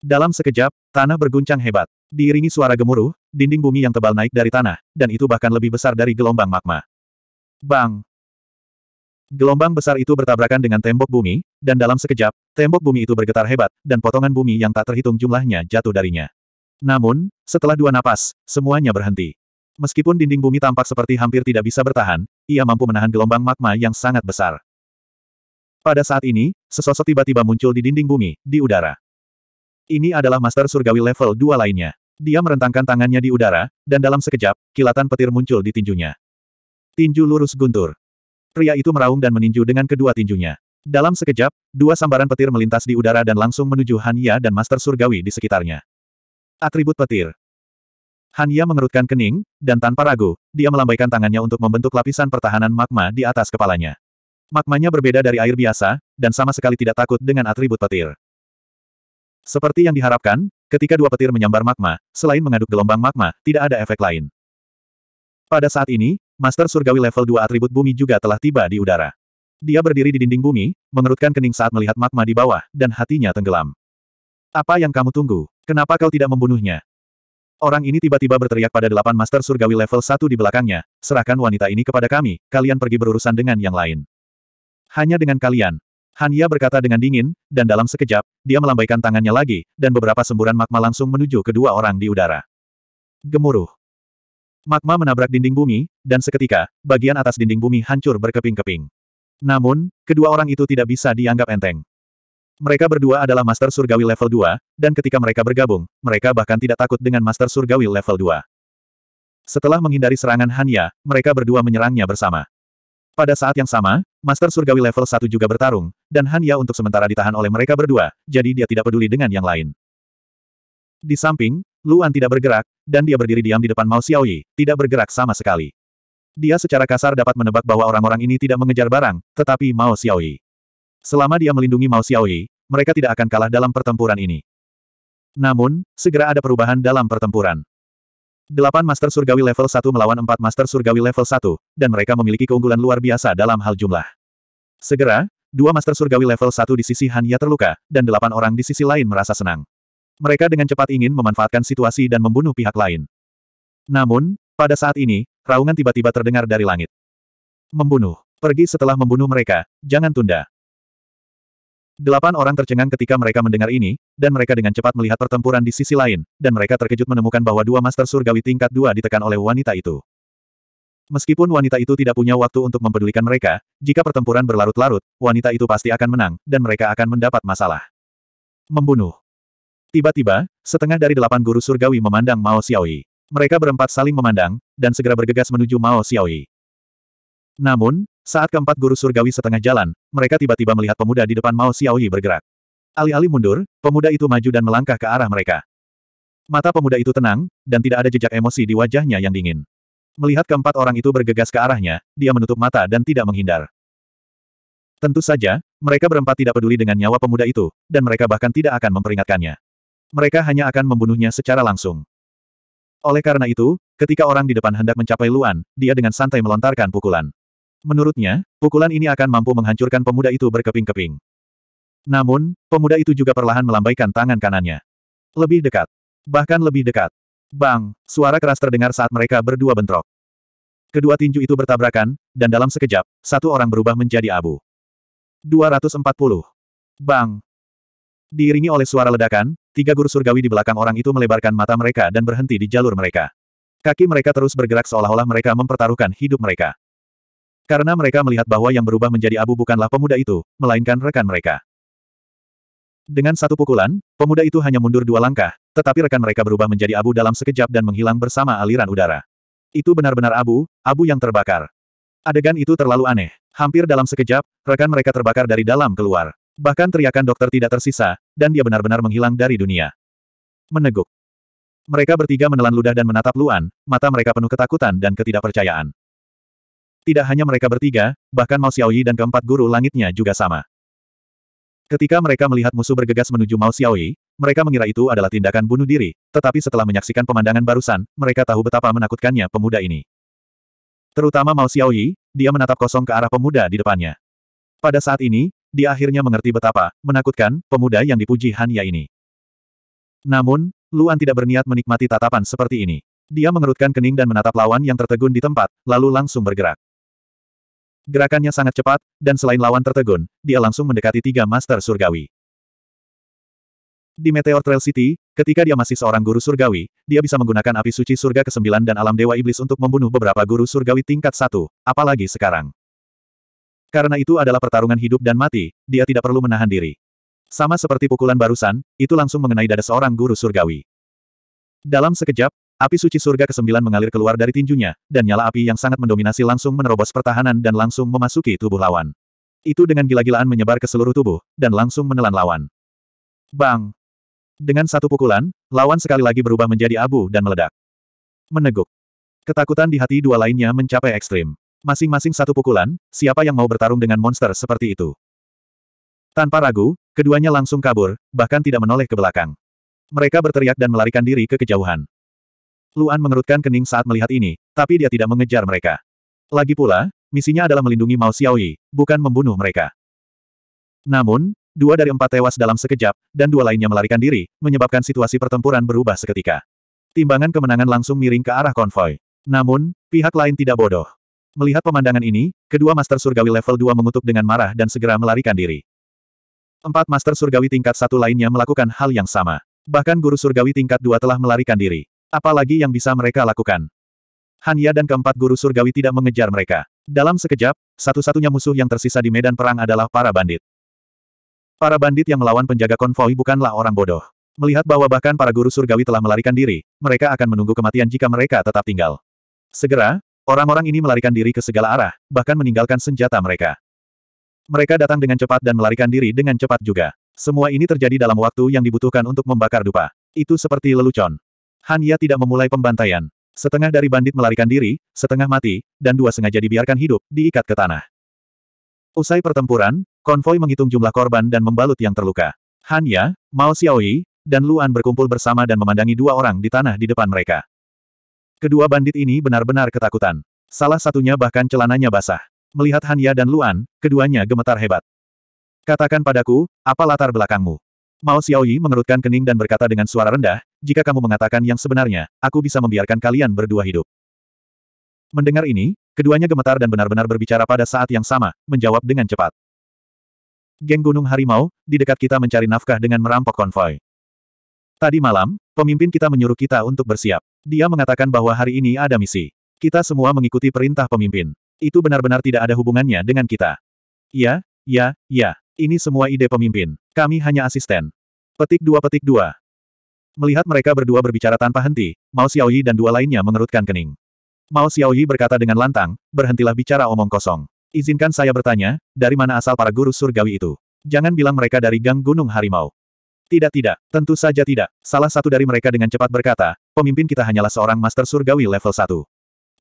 Dalam sekejap, tanah berguncang hebat. Diiringi suara gemuruh, dinding bumi yang tebal naik dari tanah, dan itu bahkan lebih besar dari gelombang magma. Bang! Gelombang besar itu bertabrakan dengan tembok bumi, dan dalam sekejap, tembok bumi itu bergetar hebat, dan potongan bumi yang tak terhitung jumlahnya jatuh darinya. Namun, setelah dua napas, semuanya berhenti. Meskipun dinding bumi tampak seperti hampir tidak bisa bertahan, ia mampu menahan gelombang magma yang sangat besar. Pada saat ini, sesosok tiba-tiba muncul di dinding bumi, di udara. Ini adalah Master Surgawi level 2 lainnya. Dia merentangkan tangannya di udara, dan dalam sekejap, kilatan petir muncul di tinjunya. Tinju lurus guntur. Pria itu meraung dan meninju dengan kedua tinjunya. Dalam sekejap, dua sambaran petir melintas di udara dan langsung menuju Hanya dan Master Surgawi di sekitarnya. Atribut petir. Hania mengerutkan kening, dan tanpa ragu, dia melambaikan tangannya untuk membentuk lapisan pertahanan magma di atas kepalanya. Magmanya berbeda dari air biasa, dan sama sekali tidak takut dengan atribut petir. Seperti yang diharapkan, ketika dua petir menyambar magma, selain mengaduk gelombang magma, tidak ada efek lain. Pada saat ini, Master Surgawi level 2 atribut bumi juga telah tiba di udara. Dia berdiri di dinding bumi, mengerutkan kening saat melihat magma di bawah, dan hatinya tenggelam. Apa yang kamu tunggu? Kenapa kau tidak membunuhnya? Orang ini tiba-tiba berteriak pada delapan master surgawi level 1 di belakangnya, serahkan wanita ini kepada kami, kalian pergi berurusan dengan yang lain. Hanya dengan kalian. Hanya berkata dengan dingin, dan dalam sekejap, dia melambaikan tangannya lagi, dan beberapa semburan magma langsung menuju kedua orang di udara. Gemuruh. Magma menabrak dinding bumi, dan seketika, bagian atas dinding bumi hancur berkeping-keping. Namun, kedua orang itu tidak bisa dianggap enteng. Mereka berdua adalah Master Surgawi level 2, dan ketika mereka bergabung, mereka bahkan tidak takut dengan Master Surgawi level 2. Setelah menghindari serangan Hanya, mereka berdua menyerangnya bersama. Pada saat yang sama, Master Surgawi level 1 juga bertarung, dan Hanya untuk sementara ditahan oleh mereka berdua, jadi dia tidak peduli dengan yang lain. Di samping, Luan tidak bergerak, dan dia berdiri diam di depan Mao Xiaoyi, tidak bergerak sama sekali. Dia secara kasar dapat menebak bahwa orang-orang ini tidak mengejar barang, tetapi Mao Xiaoyi. Selama dia melindungi Mao Xiaoyi, mereka tidak akan kalah dalam pertempuran ini. Namun, segera ada perubahan dalam pertempuran. Delapan Master Surgawi level 1 melawan empat Master Surgawi level 1, dan mereka memiliki keunggulan luar biasa dalam hal jumlah. Segera, dua Master Surgawi level 1 di sisi Hanya terluka, dan delapan orang di sisi lain merasa senang. Mereka dengan cepat ingin memanfaatkan situasi dan membunuh pihak lain. Namun, pada saat ini, raungan tiba-tiba terdengar dari langit. Membunuh. Pergi setelah membunuh mereka, jangan tunda. Delapan orang tercengang ketika mereka mendengar ini, dan mereka dengan cepat melihat pertempuran di sisi lain, dan mereka terkejut menemukan bahwa dua master surgawi tingkat dua ditekan oleh wanita itu. Meskipun wanita itu tidak punya waktu untuk mempedulikan mereka, jika pertempuran berlarut-larut, wanita itu pasti akan menang, dan mereka akan mendapat masalah. Membunuh. Tiba-tiba, setengah dari delapan guru surgawi memandang Mao Xiaoyi. Mereka berempat saling memandang, dan segera bergegas menuju Mao Xiaoyi. Namun, saat keempat guru surgawi setengah jalan, mereka tiba-tiba melihat pemuda di depan Mao Xiaoyi bergerak. Alih-alih mundur, pemuda itu maju dan melangkah ke arah mereka. Mata pemuda itu tenang, dan tidak ada jejak emosi di wajahnya yang dingin. Melihat keempat orang itu bergegas ke arahnya, dia menutup mata dan tidak menghindar. Tentu saja, mereka berempat tidak peduli dengan nyawa pemuda itu, dan mereka bahkan tidak akan memperingatkannya. Mereka hanya akan membunuhnya secara langsung. Oleh karena itu, ketika orang di depan hendak mencapai Luan, dia dengan santai melontarkan pukulan. Menurutnya, pukulan ini akan mampu menghancurkan pemuda itu berkeping-keping. Namun, pemuda itu juga perlahan melambaikan tangan kanannya. Lebih dekat. Bahkan lebih dekat. Bang! Suara keras terdengar saat mereka berdua bentrok. Kedua tinju itu bertabrakan, dan dalam sekejap, satu orang berubah menjadi abu. 240. Bang! Diiringi oleh suara ledakan, tiga guru surgawi di belakang orang itu melebarkan mata mereka dan berhenti di jalur mereka. Kaki mereka terus bergerak seolah-olah mereka mempertaruhkan hidup mereka. Karena mereka melihat bahwa yang berubah menjadi abu bukanlah pemuda itu, melainkan rekan mereka. Dengan satu pukulan, pemuda itu hanya mundur dua langkah, tetapi rekan mereka berubah menjadi abu dalam sekejap dan menghilang bersama aliran udara. Itu benar-benar abu, abu yang terbakar. Adegan itu terlalu aneh. Hampir dalam sekejap, rekan mereka terbakar dari dalam keluar. Bahkan teriakan dokter tidak tersisa, dan dia benar-benar menghilang dari dunia. Meneguk. Mereka bertiga menelan ludah dan menatap Luan, mata mereka penuh ketakutan dan ketidakpercayaan. Tidak hanya mereka bertiga, bahkan Mao Xiaoyi dan keempat guru langitnya juga sama. Ketika mereka melihat musuh bergegas menuju Mao Xiaoyi, mereka mengira itu adalah tindakan bunuh diri, tetapi setelah menyaksikan pemandangan barusan, mereka tahu betapa menakutkannya pemuda ini. Terutama Mao Xiaoyi, dia menatap kosong ke arah pemuda di depannya. Pada saat ini, dia akhirnya mengerti betapa menakutkan pemuda yang dipuji Ya ini. Namun, Luan tidak berniat menikmati tatapan seperti ini. Dia mengerutkan kening dan menatap lawan yang tertegun di tempat, lalu langsung bergerak. Gerakannya sangat cepat, dan selain lawan tertegun, dia langsung mendekati tiga master surgawi. Di Meteor Trail City, ketika dia masih seorang guru surgawi, dia bisa menggunakan api suci surga ke-9 dan alam dewa iblis untuk membunuh beberapa guru surgawi tingkat satu, apalagi sekarang. Karena itu adalah pertarungan hidup dan mati, dia tidak perlu menahan diri. Sama seperti pukulan barusan, itu langsung mengenai dada seorang guru surgawi. Dalam sekejap, Api suci surga ke-9 mengalir keluar dari tinjunya, dan nyala api yang sangat mendominasi langsung menerobos pertahanan dan langsung memasuki tubuh lawan. Itu dengan gila-gilaan menyebar ke seluruh tubuh, dan langsung menelan lawan. Bang! Dengan satu pukulan, lawan sekali lagi berubah menjadi abu dan meledak. Meneguk. Ketakutan di hati dua lainnya mencapai ekstrim. Masing-masing satu pukulan, siapa yang mau bertarung dengan monster seperti itu? Tanpa ragu, keduanya langsung kabur, bahkan tidak menoleh ke belakang. Mereka berteriak dan melarikan diri ke kejauhan. Luan mengerutkan kening saat melihat ini, tapi dia tidak mengejar mereka. Lagi pula, misinya adalah melindungi Mao Xiaoyi, bukan membunuh mereka. Namun, dua dari empat tewas dalam sekejap, dan dua lainnya melarikan diri, menyebabkan situasi pertempuran berubah seketika. Timbangan kemenangan langsung miring ke arah konvoi. Namun, pihak lain tidak bodoh. Melihat pemandangan ini, kedua Master Surgawi level 2 mengutuk dengan marah dan segera melarikan diri. Empat Master Surgawi tingkat satu lainnya melakukan hal yang sama. Bahkan Guru Surgawi tingkat dua telah melarikan diri. Apalagi yang bisa mereka lakukan? Hanya dan keempat guru surgawi tidak mengejar mereka. Dalam sekejap, satu-satunya musuh yang tersisa di medan perang adalah para bandit. Para bandit yang melawan penjaga konvoi bukanlah orang bodoh. Melihat bahwa bahkan para guru surgawi telah melarikan diri, mereka akan menunggu kematian jika mereka tetap tinggal. Segera, orang-orang ini melarikan diri ke segala arah, bahkan meninggalkan senjata mereka. Mereka datang dengan cepat dan melarikan diri dengan cepat juga. Semua ini terjadi dalam waktu yang dibutuhkan untuk membakar dupa. Itu seperti lelucon. Han Ya tidak memulai pembantaian. Setengah dari bandit melarikan diri, setengah mati, dan dua sengaja dibiarkan hidup, diikat ke tanah. Usai pertempuran, konvoi menghitung jumlah korban dan membalut yang terluka. Han Ya, Mao Xiaoyi, dan Luan berkumpul bersama dan memandangi dua orang di tanah di depan mereka. Kedua bandit ini benar-benar ketakutan. Salah satunya bahkan celananya basah. Melihat Han Ya dan Luan, keduanya gemetar hebat. Katakan padaku, apa latar belakangmu? Mao Xiaoyi mengerutkan kening dan berkata dengan suara rendah, jika kamu mengatakan yang sebenarnya, aku bisa membiarkan kalian berdua hidup. Mendengar ini, keduanya gemetar dan benar-benar berbicara pada saat yang sama, menjawab dengan cepat. Geng Gunung Harimau, di dekat kita mencari nafkah dengan merampok konvoi. Tadi malam, pemimpin kita menyuruh kita untuk bersiap. Dia mengatakan bahwa hari ini ada misi. Kita semua mengikuti perintah pemimpin. Itu benar-benar tidak ada hubungannya dengan kita. Ya, ya, ya. Ini semua ide pemimpin. Kami hanya asisten. Petik dua petik dua. Melihat mereka berdua berbicara tanpa henti, Mao Xiaoyi dan dua lainnya mengerutkan kening. Mao Xiaoyi berkata dengan lantang, berhentilah bicara omong kosong. Izinkan saya bertanya, dari mana asal para guru surgawi itu? Jangan bilang mereka dari gang Gunung Harimau. Tidak tidak, tentu saja tidak. Salah satu dari mereka dengan cepat berkata, pemimpin kita hanyalah seorang Master Surgawi level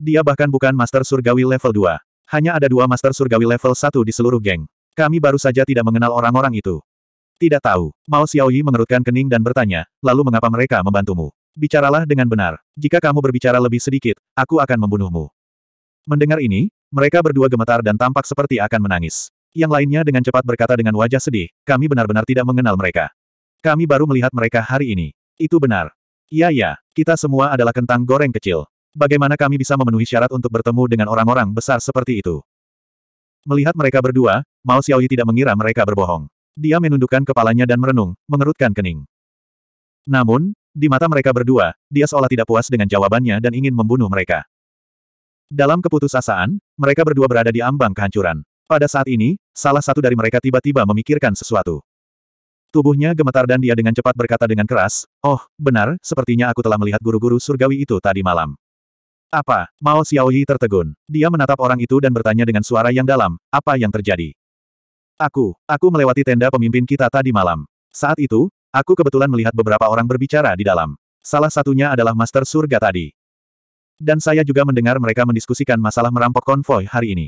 1. Dia bahkan bukan Master Surgawi level 2. Hanya ada dua Master Surgawi level 1 di seluruh geng. Kami baru saja tidak mengenal orang-orang itu. Tidak tahu. Mao Xiaoyi mengerutkan kening dan bertanya, lalu mengapa mereka membantumu? Bicaralah dengan benar. Jika kamu berbicara lebih sedikit, aku akan membunuhmu. Mendengar ini, mereka berdua gemetar dan tampak seperti akan menangis. Yang lainnya dengan cepat berkata dengan wajah sedih, kami benar-benar tidak mengenal mereka. Kami baru melihat mereka hari ini. Itu benar. Ya ya, kita semua adalah kentang goreng kecil. Bagaimana kami bisa memenuhi syarat untuk bertemu dengan orang-orang besar seperti itu? Melihat mereka berdua, Mao Xiaoyi tidak mengira mereka berbohong. Dia menundukkan kepalanya dan merenung, mengerutkan kening. Namun, di mata mereka berdua, dia seolah tidak puas dengan jawabannya dan ingin membunuh mereka. Dalam keputusasaan, mereka berdua berada di ambang kehancuran. Pada saat ini, salah satu dari mereka tiba-tiba memikirkan sesuatu. Tubuhnya gemetar dan dia dengan cepat berkata dengan keras, Oh, benar, sepertinya aku telah melihat guru-guru surgawi itu tadi malam. Apa? Mao Xiaoyi tertegun. Dia menatap orang itu dan bertanya dengan suara yang dalam, apa yang terjadi? Aku, aku melewati tenda pemimpin kita tadi malam. Saat itu, aku kebetulan melihat beberapa orang berbicara di dalam. Salah satunya adalah Master Surga tadi. Dan saya juga mendengar mereka mendiskusikan masalah merampok konvoy hari ini.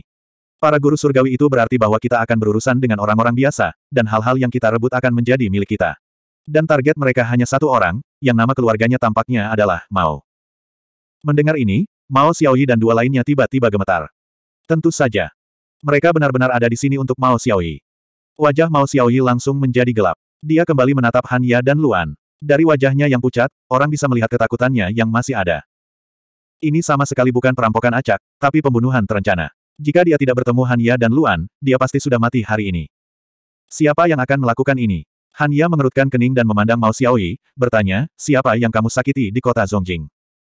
Para guru surgawi itu berarti bahwa kita akan berurusan dengan orang-orang biasa, dan hal-hal yang kita rebut akan menjadi milik kita. Dan target mereka hanya satu orang, yang nama keluarganya tampaknya adalah Mao. Mendengar ini, Mao Xiaoyi dan dua lainnya tiba-tiba gemetar. Tentu saja, mereka benar-benar ada di sini untuk Mao Xiaoyi. Wajah Mao Xiaoyi langsung menjadi gelap. Dia kembali menatap Han Ya dan Luan. Dari wajahnya yang pucat, orang bisa melihat ketakutannya yang masih ada. Ini sama sekali bukan perampokan acak, tapi pembunuhan terencana. Jika dia tidak bertemu Han Ya dan Luan, dia pasti sudah mati hari ini. Siapa yang akan melakukan ini? Han Ya mengerutkan kening dan memandang Mao Xiaoyi, bertanya, siapa yang kamu sakiti di kota Zhongjing?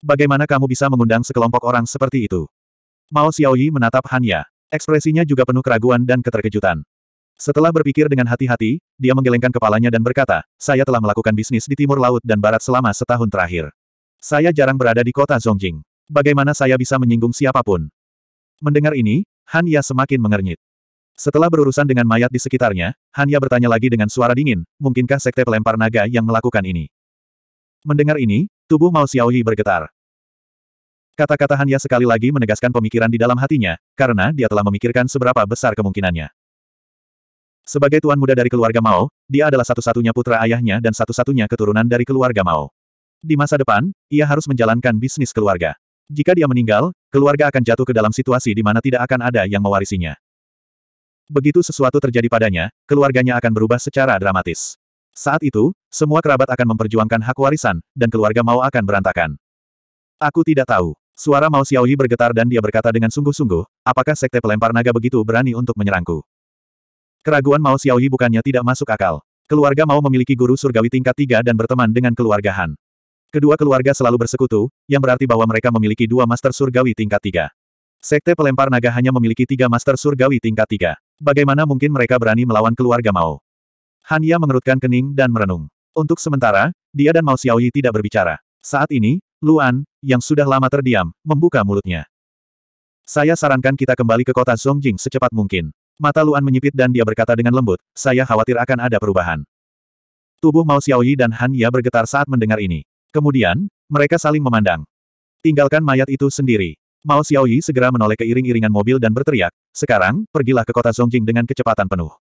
Bagaimana kamu bisa mengundang sekelompok orang seperti itu? Mao Xiaoyi menatap Han Ya. Ekspresinya juga penuh keraguan dan keterkejutan. Setelah berpikir dengan hati-hati, dia menggelengkan kepalanya dan berkata, saya telah melakukan bisnis di timur laut dan barat selama setahun terakhir. Saya jarang berada di kota Zongjing. Bagaimana saya bisa menyinggung siapapun? Mendengar ini, Han Ya semakin mengernyit. Setelah berurusan dengan mayat di sekitarnya, Han Ya bertanya lagi dengan suara dingin, mungkinkah sekte pelempar naga yang melakukan ini? Mendengar ini, tubuh Mao Xiaoyi bergetar. Kata-kata Hanya sekali lagi menegaskan pemikiran di dalam hatinya, karena dia telah memikirkan seberapa besar kemungkinannya. Sebagai tuan muda dari keluarga Mao, dia adalah satu-satunya putra ayahnya dan satu-satunya keturunan dari keluarga Mao. Di masa depan, ia harus menjalankan bisnis keluarga. Jika dia meninggal, keluarga akan jatuh ke dalam situasi di mana tidak akan ada yang mewarisinya. Begitu sesuatu terjadi padanya, keluarganya akan berubah secara dramatis. Saat itu, semua kerabat akan memperjuangkan hak warisan, dan keluarga Mao akan berantakan. Aku tidak tahu. Suara Mao Xiaoyi bergetar dan dia berkata dengan sungguh-sungguh, apakah sekte pelempar naga begitu berani untuk menyerangku? Keraguan Mao Xiaoyi bukannya tidak masuk akal. Keluarga Mao memiliki guru surgawi tingkat tiga dan berteman dengan keluarga Han. Kedua keluarga selalu bersekutu, yang berarti bahwa mereka memiliki dua master surgawi tingkat tiga. Sekte pelempar naga hanya memiliki tiga master surgawi tingkat tiga. Bagaimana mungkin mereka berani melawan keluarga Mao? Han Ya mengerutkan kening dan merenung. Untuk sementara, dia dan Mao Xiaoyi tidak berbicara. Saat ini, Luan, yang sudah lama terdiam, membuka mulutnya. Saya sarankan kita kembali ke kota Songjing secepat mungkin. Mata Luan menyipit dan dia berkata dengan lembut, saya khawatir akan ada perubahan. Tubuh Mao Xiaoyi dan Han Ya bergetar saat mendengar ini. Kemudian, mereka saling memandang. Tinggalkan mayat itu sendiri. Mao Xiaoyi segera menoleh ke iring-iringan mobil dan berteriak, sekarang, pergilah ke kota Songjing dengan kecepatan penuh.